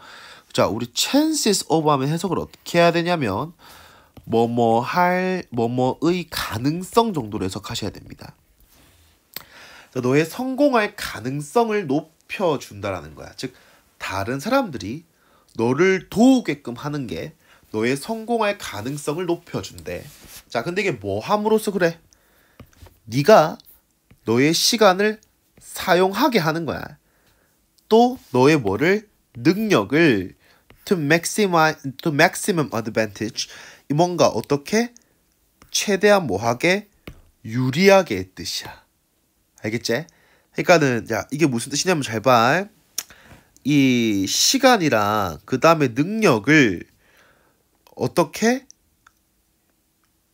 자, 우리 chances of 하면 해석을 어떻게 해야 되냐면 뭐뭐 할 뭐뭐의 가능성 정도로 해석하셔야 됩니다. 너의 성공할 가능성을 높여준다라는 거야. 즉, 다른 사람들이 너를 도우게끔 하는 게 너의 성공할 가능성을 높여준대. 자, 근데 이게 뭐 함으로써 그래? 네가 너의 시간을 사용하게 하는 거야. 또 너의 뭐를 능력을 to maximize to maximum advantage 뭔가 어떻게 최대한 뭐하게 유리하게 뜻이야. 알겠지? 그러니까는 야 이게 무슨 뜻이냐면 제발 이 시간이랑 그 다음에 능력을 어떻게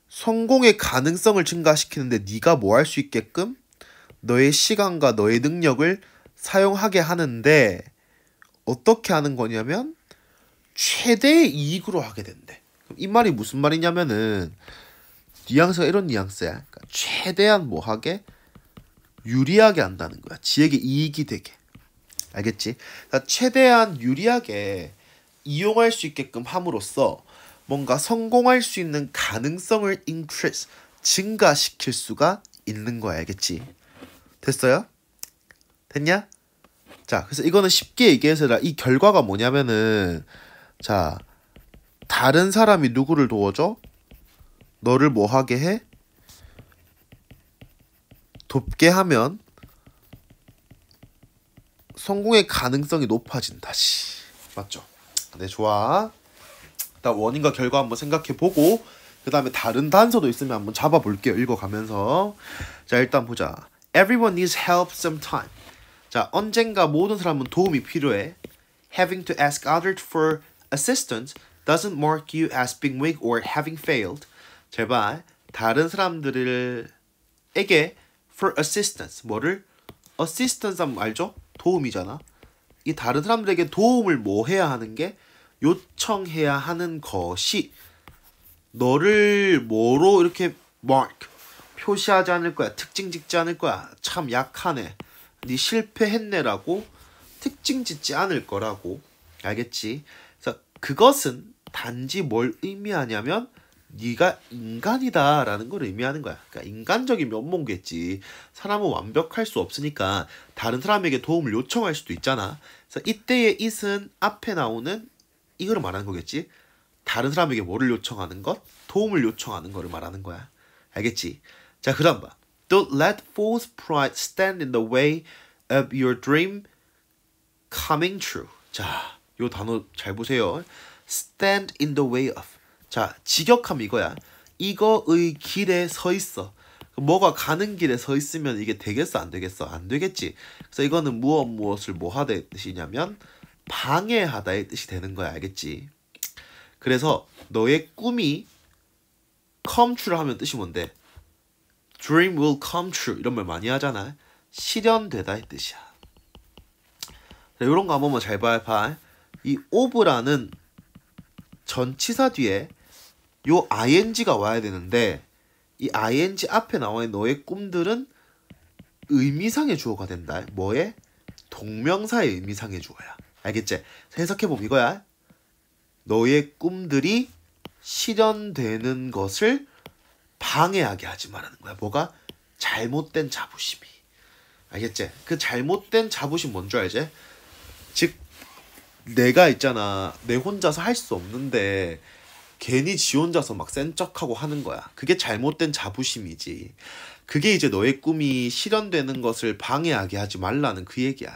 성공의 가능성을 증가시키는데 네가 뭐 할 수 있게끔 너의 시간과 너의 능력을 사용하게 하는데 어떻게 하는 거냐면 최대의 이익으로 하게 된대. 이 말이 무슨 말이냐면은 뉘앙스가 이런 뉘앙스야. 그러니까 최대한 뭐 하게 유리하게 한다는 거야. 지에게 이익이 되게. 알겠지? 그러니까 최대한 유리하게 이용할 수 있게끔 함으로써 뭔가 성공할 수 있는 가능성을 increase 증가시킬 수가 있는 거야. 알겠지? 됐어요? 됐냐? 자, 그래서 이거는 쉽게 얘기해서 이 결과가 뭐냐면은 자, 다른 사람이 누구를 도와줘? 너를 뭐 하게 해? 돕게 하면 성공의 가능성이 높아진다. 시 맞죠? 네, 좋아. 일단 원인과 결과 한번 생각해 보고 그 다음에 다른 단서도 있으면 한번 잡아볼게요. 읽어가면서 자 일단 보자. Everyone needs help sometime. 자 언젠가 모든 사람은 도움이 필요해. Having to ask others for assistance doesn't mark you as being weak or having failed. 제발 다른 사람들에게 for assistance. 뭐를? assistance 하면 알죠? 도움이잖아. 이 다른 사람들에게 도움을 뭐 해야 하는 게 요청해야 하는 것이 너를 뭐로 이렇게 mark 표시하지 않을 거야. 특징 짓지 않을 거야. 참 약하네. 네 실패했네라고 특징 짓지 않을 거라고. 알겠지? 그래서 그것은 단지 뭘 의미하냐면 네가 인간이다라는 걸 의미하는 거야. 그러니까 인간적인 면모겠지. 사람은 완벽할 수 없으니까 다른 사람에게 도움을 요청할 수도 있잖아. 그래서 이때의 it은 앞에 나오는 이걸 말하는 거겠지. 다른 사람에게 뭐를 요청하는 것? 도움을 요청하는 거를 말하는 거야. 알겠지? 자, 그다음 봐. Don't let false pride stand in the way of your dream coming true. 자, 요 단어 잘 보세요. stand in the way of 자, 직역함 이거야. 이거의 길에 서 있어. 뭐가 가는 길에 서 있으면 이게 되겠어 안 되겠어 안 되겠지 그래서 이거는 무엇 무엇을 뭐 하다의 뜻이냐면 방해하다의 뜻이 되는 거야 알겠지 그래서 너의 꿈이 come true 하면 뜻이 뭔데 dream will come true 이런 말 많이 하잖아 실현되다의 뜻이야 이런 거 한번 뭐 잘 봐야 봐이 of라는 전치사 뒤에 요 ing가 와야 되는데 이 ing 앞에 나와 있는 너의 꿈들은 의미상의 주어가 된다. 뭐에? 동명사의 의미상의 주어야. 알겠지? 해석해 보면 이거야. 너의 꿈들이 실현되는 것을 방해하게 하지 말라는 거야. 뭐가? 잘못된 자부심이. 알겠지? 그 잘못된 자부심 뭔 줄 알지? 즉 내가 있잖아. 내 혼자서 할 수 없는데 괜히 지 혼자서 막 센 척하고 하는 거야. 그게 잘못된 자부심이지. 그게 이제 너의 꿈이 실현되는 것을 방해하게 하지 말라는 그 얘기야.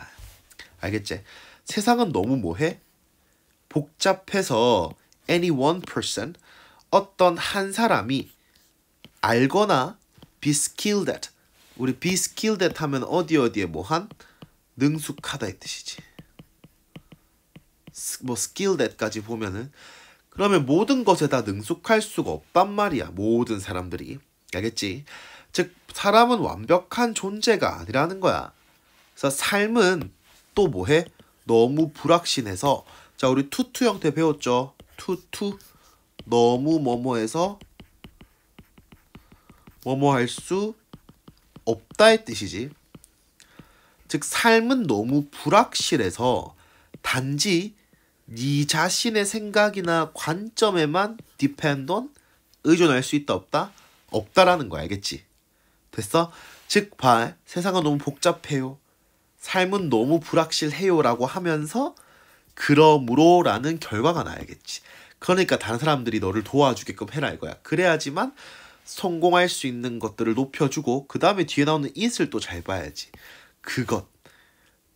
알겠지? 세상은 너무 뭐해? 복잡해서 any one person, 어떤 한 사람이 알거나 be skilled at, 우리 be skilled at 하면 어디 어디에 뭐 한? 능숙하다 이 뜻이지. 뭐 skilled at까지 보면은 그러면 모든 것에 다 능숙할 수가 없단 말이야. 모든 사람들이. 알겠지? 즉, 사람은 완벽한 존재가 아니라는 거야. 그래서 삶은 또 뭐해? 너무 불확신해서 자, 우리 투투 형태 배웠죠? 투투. 너무 뭐뭐해서 뭐뭐 할 수 없다의 뜻이지. 즉, 삶은 너무 불확실해서 단지 네 자신의 생각이나 관점에만 depend on 의존할 수 있다 없다 없다라는 거 알겠지 됐어 즉봐 세상은 너무 복잡해요 삶은 너무 불확실해요라고 하면서 그러므로라는 결과가 나야겠지 그러니까 다른 사람들이 너를 도와주게끔 해라 이거야 그래야지만 성공할 수 있는 것들을 높여주고 그 다음에 뒤에 나오는 it을 또 잘 봐야지 그것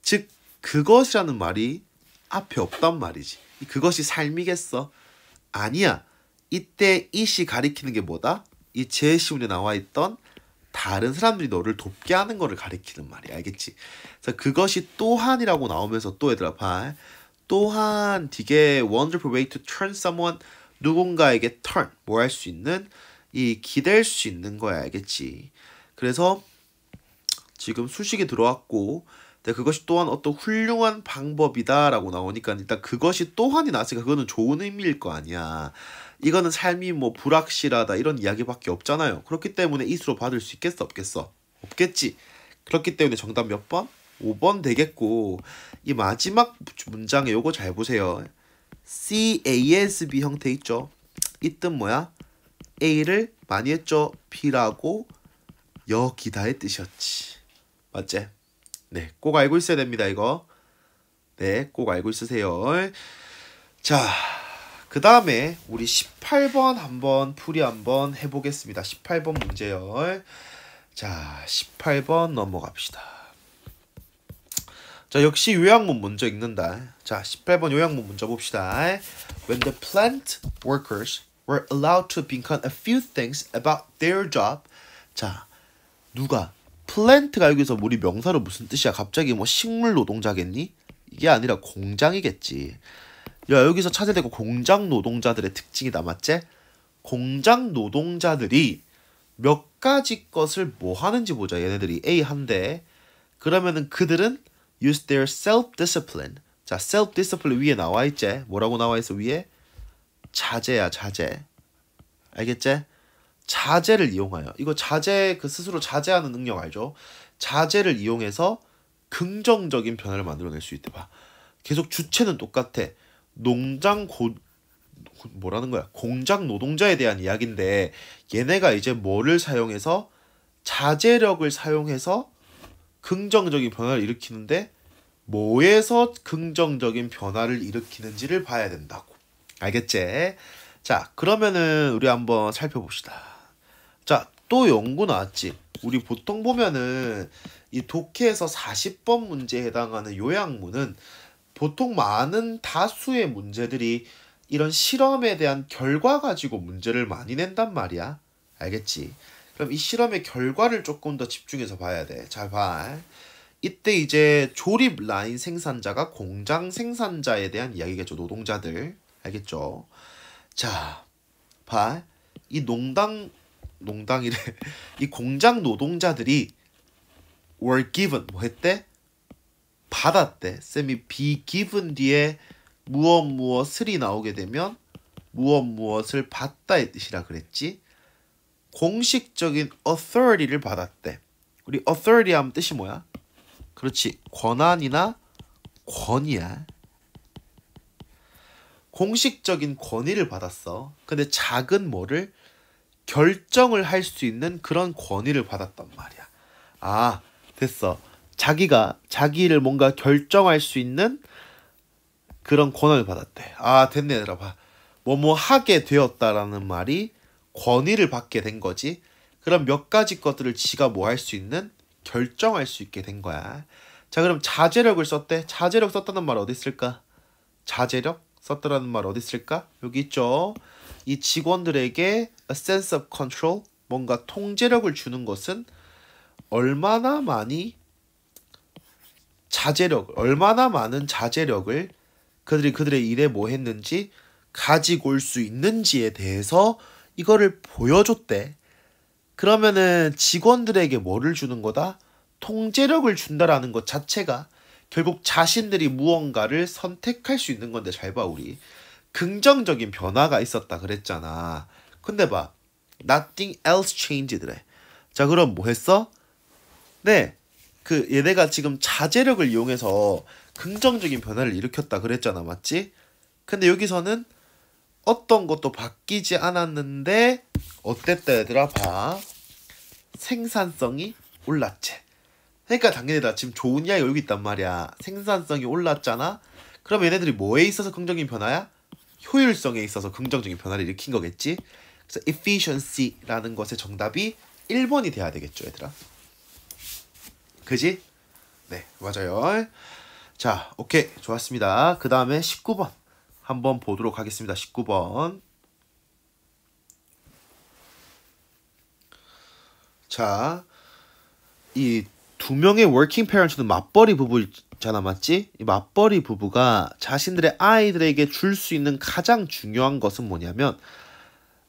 즉 그것이라는 말이 앞에 없단 말이지. 그것이 삶이겠어? 아니야. 이때 이 시 가리키는 게 뭐다? 이 제시문에 나와 있던 다른 사람들이 너를 돕게 하는 거를 가리키는 말이야. 알겠지? 그래서 그것이 또한이라고 나오면서 또 얘들아 봐. 또한 되게 wonderful way to turn someone 누군가에게 turn 뭐할수 있는 이 기댈 수 있는 거야. 알겠지? 그래서 지금 수식이 들어왔고 네, 그것이 또한 어떤 훌륭한 방법이다라고 나오니까 일단 그것이 또한이 나왔으니까 그거는 좋은 의미일 거 아니야. 이거는 삶이 뭐 불확실하다 이런 이야기밖에 없잖아요. 그렇기 때문에 이수로 받을 수 있겠어 없겠어? 없겠지. 그렇기 때문에 정답 몇 번? 5번 되겠고 이 마지막 문장에 요거 잘 보세요. CASB 형태 있죠? 이 뜻 뭐야? A를 많이 했죠? B라고 여기다의 뜻이었지. 맞지? 네, 꼭 알고 있어야 됩니다, 이거. 네, 꼭 알고 있으세요. 자, 그 다음에 우리 18번 한번 풀이 한번 해보겠습니다. 18번 문제요. 자, 18번 넘어갑시다. 자, 역시 요약문 문제 읽는다. 자, 18번 요약문 문제 봅시다. When the plant workers were allowed to become a few things about their job. 자, 누가 플랜트가 여기서 우리 명사로 무슨 뜻이야? 갑자기 뭐 식물 노동자겠니? 이게 아니라 공장이겠지. 야, 여기서 차지되고 공장 노동자들의 특징이 남았지? 공장 노동자들이 몇 가지 것을 뭐 하는지 보자. 얘네들이 A 한대 그러면은 그들은 use their self-discipline. 자, self-discipline 위에 나와 있지? 뭐라고 나와 있어 위에? 자제야, 자제. 알겠지? 자제를 이용하여 이거 자제 그 스스로 자제하는 능력 알죠? 자제를 이용해서 긍정적인 변화를 만들어낼 수있대 봐. 계속 주체는 똑같아. 농장 고 뭐라는 거야? 공장 노동자에 대한 이야기인데 얘네가 이제 뭐를 사용해서 자제력을 사용해서 긍정적인 변화를 일으키는데 뭐에서 긍정적인 변화를 일으키는지를 봐야 된다고. 알겠지? 자, 그러면은 우리 한번 살펴봅시다. 자, 또 연구 나왔지. 우리 보통 보면은 이 독해에서 40번 문제에 해당하는 요약문은 보통 많은 다수의 문제들이 이런 실험에 대한 결과 가지고 문제를 많이 낸단 말이야. 알겠지? 그럼 이 실험의 결과를 조금 더 집중해서 봐야 돼. 잘 봐. 이때 이제 조립 라인 생산자가 공장 생산자에 대한 이야기겠죠. 노동자들. 알겠죠? 자, 봐. 이 농당 농당이래. [laughs] 이 공장 노동자들이 were given 뭐 했대? 받았대. 쌤이 be given 뒤에 무엇 무엇을이 나오게 되면 무엇 무엇을 받다의 뜻이라 그랬지. 공식적인 authority를 받았대. 우리 authority 하면 뜻이 뭐야? 그렇지. 권한이나 권위야. 공식적인 권위를 받았어. 근데 작은 뭐를 결정을 할 수 있는 그런 권위를 받았단 말이야. 아, 됐어. 자기가 자기를 뭔가 결정할 수 있는 그런 권한을 받았대. 아, 됐네, 들아 봐. 뭐뭐 뭐 하게 되었다라는 말이 권위를 받게 된 거지. 그럼 몇 가지 것들을 지가 뭐 할 수 있는 결정할 수 있게 된 거야. 자, 그럼 자제력을 썼대. 자제력 썼다는 말 어디 있을까? 자제력 썼다라는 말 어디 있을까? 여기 있죠. 이 직원들에게 a sense of control 뭔가 통제력을 주는 것은 얼마나 많이 자제력 얼마나 많은 자제력을 그들이 그들의 일에 뭐 했는지 가지고 올 수 있는지에 대해서 이거를 보여줬대. 그러면은 직원들에게 뭐를 주는 거다? 통제력을 준다라는 것 자체가 결국 자신들이 무언가를 선택할 수 있는 건데 잘 봐 우리 긍정적인 변화가 있었다 그랬잖아. 근데 봐. nothing else changed래. 자, 그럼 뭐 했어? 네. 그 얘네가 지금 자제력을 이용해서 긍정적인 변화를 일으켰다 그랬잖아. 맞지? 근데 여기서는 어떤 것도 바뀌지 않았는데 어땠다 얘들아 봐. 생산성이 올랐지. 그러니까 당연히 나 지금 좋은 이야기 여기 있단 말이야. 생산성이 올랐잖아. 그럼 얘네들이 뭐에 있어서 긍정적인 변화야? 효율성에 있어서 긍정적인 변화를 일으킨 거겠지. 그래서 efficiency라는 것의 정답이 1번이 돼야 되겠죠, 얘들아. 그지? 네, 맞아요. 자, 오케이. 좋았습니다. 그 다음에 19번 한번 보도록 하겠습니다. 19번. 자, 이두 명의 워킹 페어런트는 맞벌이 부부잖아 맞지? 이 맞벌이 부부가 자신들의 아이들에게 줄 수 있는 가장 중요한 것은 뭐냐면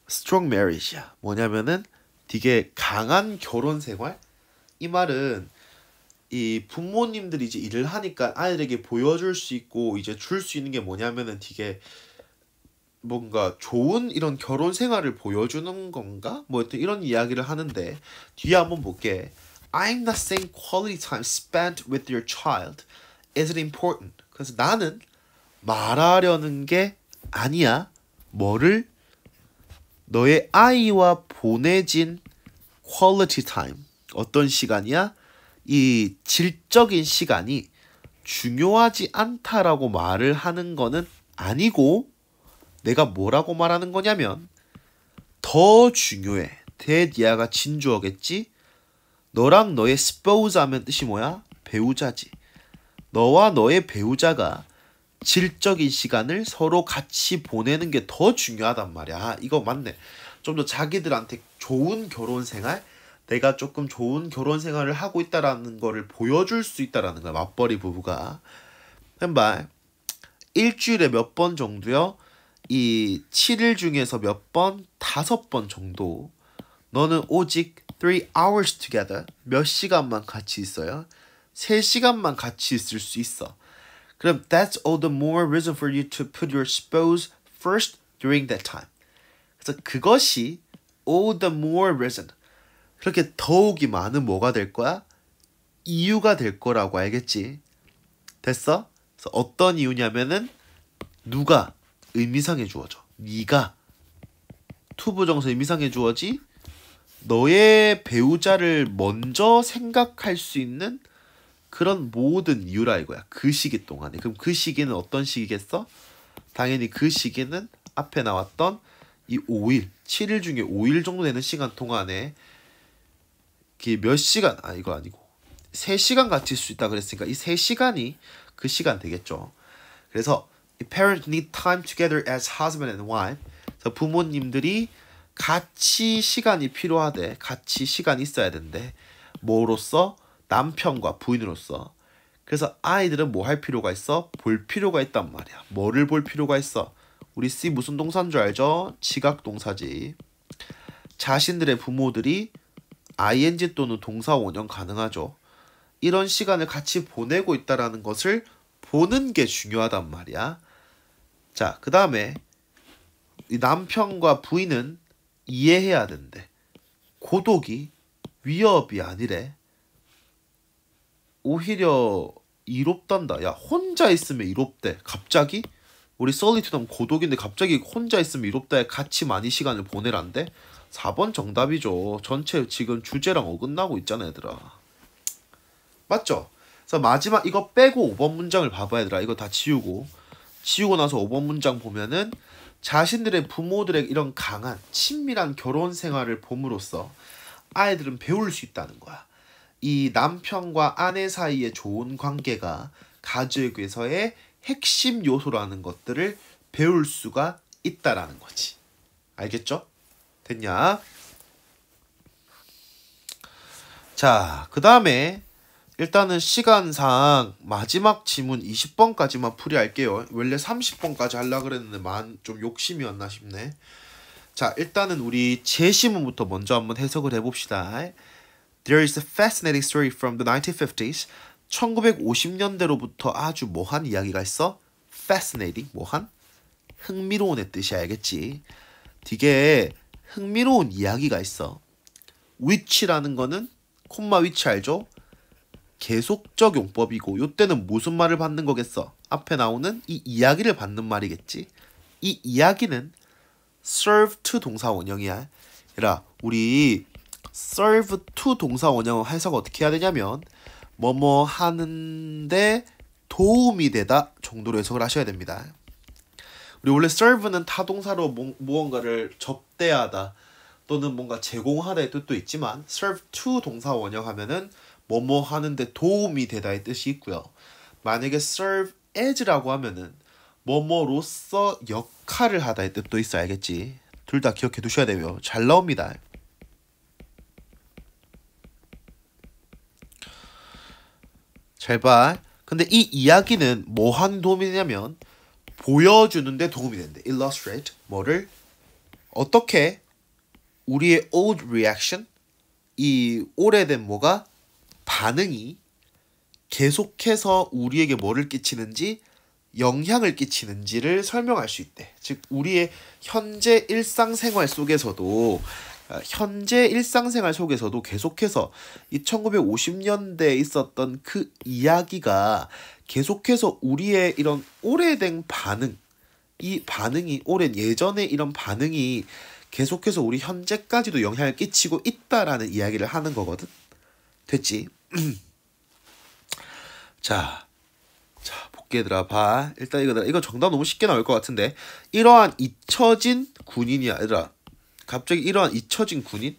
strong marriage야. 뭐냐면은 되게 강한 결혼 생활. 이 말은 이 부모님들이 이제 일을 하니까 아이들에게 보여줄 수 있고 이제 줄 수 있는 게 뭐냐면은 되게 뭔가 좋은 이런 결혼 생활을 보여주는 건가? 뭐 하여튼 이런 이야기를 하는데 뒤에 한번 볼게. I'm not saying quality time spent with your child isn't important. 그래서 나는 말하려는 게 아니야. 뭐를? 너의 아이와 보내진 quality time. 어떤 시간이야? 이 질적인 시간이 중요하지 않다라고 말을 하는 거는 아니고 내가 뭐라고 말하는 거냐면 더 중요해. 대디아가 진주어겠지? 너랑 너의 스파우자면 뜻이 뭐야? 배우자지. 너와 너의 배우자가 질적인 시간을 서로 같이 보내는 게 더 중요하단 말이야. 아, 이거 맞네. 좀 더 자기들한테 좋은 결혼 생활, 내가 조금 좋은 결혼 생활을 하고 있다라는 거를 보여줄 수 있다라는 거야. 맞벌이 부부가. 한발 일주일에 몇 번 정도요? 이 7일 중에서 몇 번? 다섯 번 정도. 너는 오직 three hours together. 몇 시간만 같이 있어요. 세 시간만 같이 있을 수 있어. 그럼 that's all the more reason for you to put your spouse first during that time. 그래서 그것이 all the more reason. 그렇게 더욱이 많은 뭐가 될 거야? 이유가 될 거라고 알겠지? 됐어? 그래서 어떤 이유냐면은 누가 의미상에 주어져. 네가 투부정사 의미상에 주어지 너의 배우자를 먼저 생각할 수 있는 그런 모든 이유라 이거야. 그 시기 동안에. 그럼 그 시기는 어떤 시기겠어? 당연히 그 시기는 앞에 나왔던 이 5일, 7일 중에 5일 정도 되는 시간 동안에 몇 시간, 아, 이거 아니고 3시간 갇힐 수 있다 그랬으니까 이 3시간이 그 시간 되겠죠. 그래서 parents need time together as husband and wife. 부모님들이 같이 시간이 필요하대. 같이 시간이 있어야 된대. 뭐로서 남편과 부인으로서. 그래서 아이들은 뭐 할 필요가 있어? 볼 필요가 있단 말이야. 뭐를 볼 필요가 있어? 우리 씨 무슨 동사인 줄 알죠? 지각 동사지. 자신들의 부모들이 ing 또는 동사 원형 가능하죠. 이런 시간을 같이 보내고 있다라는 것을 보는 게 중요하단 말이야. 자, 그 다음에 남편과 부인은 이해해야 된대. 고독이 위협이 아니래. 오히려 이롭단다. 야 혼자 있으면 이롭대. 갑자기 우리 솔리트덤 고독인데 갑자기 혼자 있으면 이롭다에 같이 많이 시간을 보내란데. 4번 정답이죠. 전체 지금 주제랑 어긋나고 있잖아 얘들아. 맞죠? 그래서 마지막 이거 빼고 5번 문장을 봐봐 얘들아. 이거 다 지우고 지우고 나서 5번 문장 보면은 자신들의 부모들의 이런 강한 친밀한 결혼 생활을 봄으로써 아이들은 배울 수 있다는 거야. 이 남편과 아내 사이의 좋은 관계가 가족에서의 핵심 요소라는 것들을 배울 수가 있다라는 거지. 알겠죠? 됐냐? 자, 그 다음에 일단은 시간상 마지막 지문 20번까지만 풀이할게요. 원래 30번까지 하려고 그랬는데 만좀 욕심이 었나 싶네. 자, 일단은 우리 제시문부터 먼저 한번 해석을 해봅시다. There is a fascinating story from the 1950s. 1950년대로부터 아주 뭐한 이야기가 있어? Fascinating, 뭐한? 흥미로운의 뜻이 알겠지. 되게 흥미로운 이야기가 있어. Which라는 거는 콤마 위치 알죠? 계속적 용법이고 요때는 무슨 말을 받는 거겠어? 앞에 나오는 이 이야기를 받는 말이겠지. 이 이야기는 serve to 동사 원형이야. 얘라 우리 serve to 동사 원형 해석 어떻게 해야 되냐면 뭐뭐 하는데 도움이 되다 정도로 해석을 하셔야 됩니다. 우리 원래 serve는 타동사로 뭐, 무언가를 접대하다 또는 뭔가 제공하다의 뜻도 있지만 serve to 동사 원형 하면은 뭐뭐 하는데 도움이 되다의 뜻이 있고요. 만약에 serve as라고 하면은 뭐뭐로서 역할을 하다의 뜻도 있어야겠지. 둘 다 기억해 두셔야 돼요잘 나옵니다. 잘 봐. 근데 이 이야기는 뭐한 도움이 냐면 보여주는데 도움이 된대. illustrate 뭐를 어떻게 우리의 old reaction 이 오래된 뭐가 반응이 계속해서 우리에게 뭐를 끼치는지 영향을 끼치는지를 설명할 수 있대. 즉 우리의 현재 일상생활 속에서도 어, 현재 일상생활 속에서도 계속해서 이 1950년대에 있었던 그 이야기가 계속해서 우리의 이런 오래된 반응, 이 반응이 오랜 예전에 이런 반응이 계속해서 우리 현재까지도 영향을 끼치고 있다라는 이야기를 하는 거거든. 됐지? [clears throat] 자, 자, 복귀해들아 봐. 일단 이거 이거 정답 너무 쉽게 나올 것 같은데. 이러한 잊혀진 군인이야, 얘들아. 갑자기 이러한 잊혀진 군인?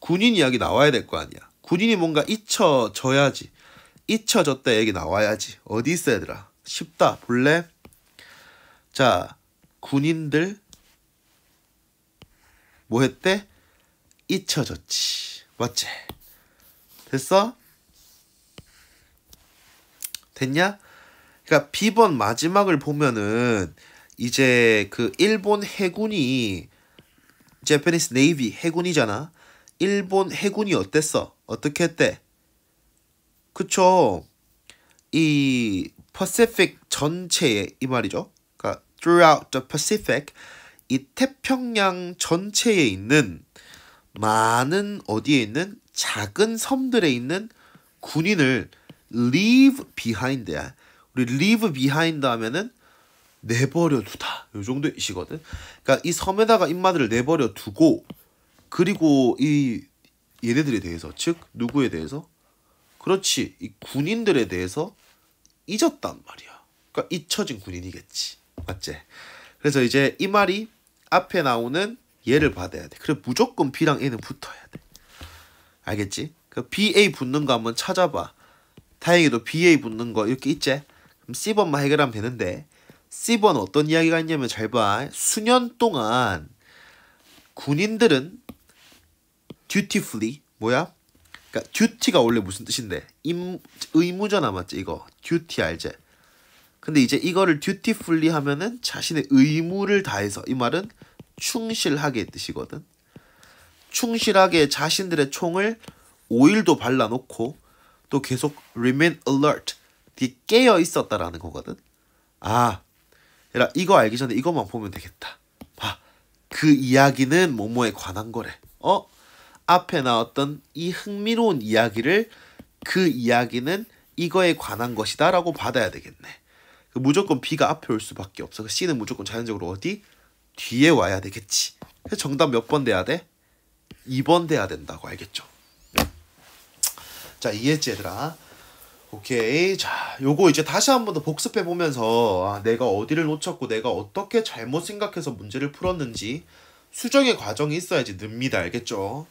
군인 이야기 나와야 될 거 아니야. 군인이 뭔가 잊혀져야지. 잊혀졌다 얘기 나와야지. 어디 있어, 얘들아? 쉽다. 볼래? 자, 군인들 뭐 했대? 잊혀졌지. 맞지? 됐어? 됐냐? 그러니까 비번 마지막을 보면은 이제 그 일본 해군이 제페니스 네이비 해군이잖아. 일본 해군이 어땠어? 어떻게 했대? 그쵸? 이 퍼시픽 전체에 이 말이죠. 그러니까 throughout the Pacific 이 태평양 전체에 있는 많은 어디에 있는 작은 섬들에 있는 군인을 leave behind야. 우리 leave behind 하면은 내버려 두다. 요 정도 이시거든. 그러니까 이 섬에다가 입마들을 내버려 두고 그리고 이 얘네들에 대해서 즉 누구에 대해서 그렇지 이 군인들에 대해서 잊었단 말이야. 그러니까 잊혀진 군인이겠지. 맞지? 그래서 이제 이 말이 앞에 나오는 얘를 받아야 돼. 그래 무조건 B랑 A는 붙어야 돼. 알겠지? 그 BA 붙는 거 한번 찾아봐. 다행히도 BA 붙는 거 이렇게 있지? 그럼 C번만 해결하면 되는데 C번 어떤 이야기가 있냐면 잘 봐. 수년 동안 군인들은 d 티풀리 뭐야? 그러니까 d 티가 원래 무슨 뜻인데? 임, 의무자 남맞지 이거. d 티 알제? 근데 이제 이거를 d 티풀리 하면은 자신의 의무를 다해서 이 말은 충실하게 뜻이거든. 충실하게 자신들의 총을 오일도 발라놓고 또 계속 remain alert 이게 깨어 있었다라는 거거든. 아, 얘라 이거 알기 전에 이것만 보면 되겠다. 봐, 그 이야기는 뭐뭐에 관한 거래. 어, 앞에 나왔던 이 흥미로운 이야기를 그 이야기는 이거에 관한 것이다라고 받아야 되겠네. 그 무조건 B가 앞에 올 수밖에 없어. 그 C는 무조건 자연적으로 어디? 뒤에 와야 되겠지. 정답 몇 번 돼야 돼? 2번 돼야 된다고 알겠죠? 자, 이해했지, 얘들아? 오케이. 자, 요거 이제 다시 한번 더 복습해 보면서 아, 내가 어디를 놓쳤고 내가 어떻게 잘못 생각해서 문제를 풀었는지 수정의 과정이 있어야지 늡니다. 알겠죠?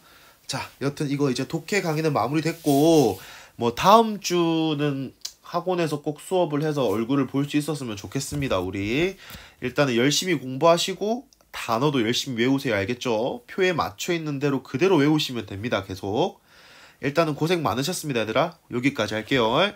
자, 여튼 이거 이제 독해 강의는 마무리됐고 뭐 다음 주는 학원에서 꼭 수업을 해서 얼굴을 볼 수 있었으면 좋겠습니다. 우리 일단은 열심히 공부하시고 단어도 열심히 외우세요. 알겠죠? 표에 맞춰 있는 대로 그대로 외우시면 됩니다. 계속. 일단은 고생 많으셨습니다 얘들아 여기까지 할게요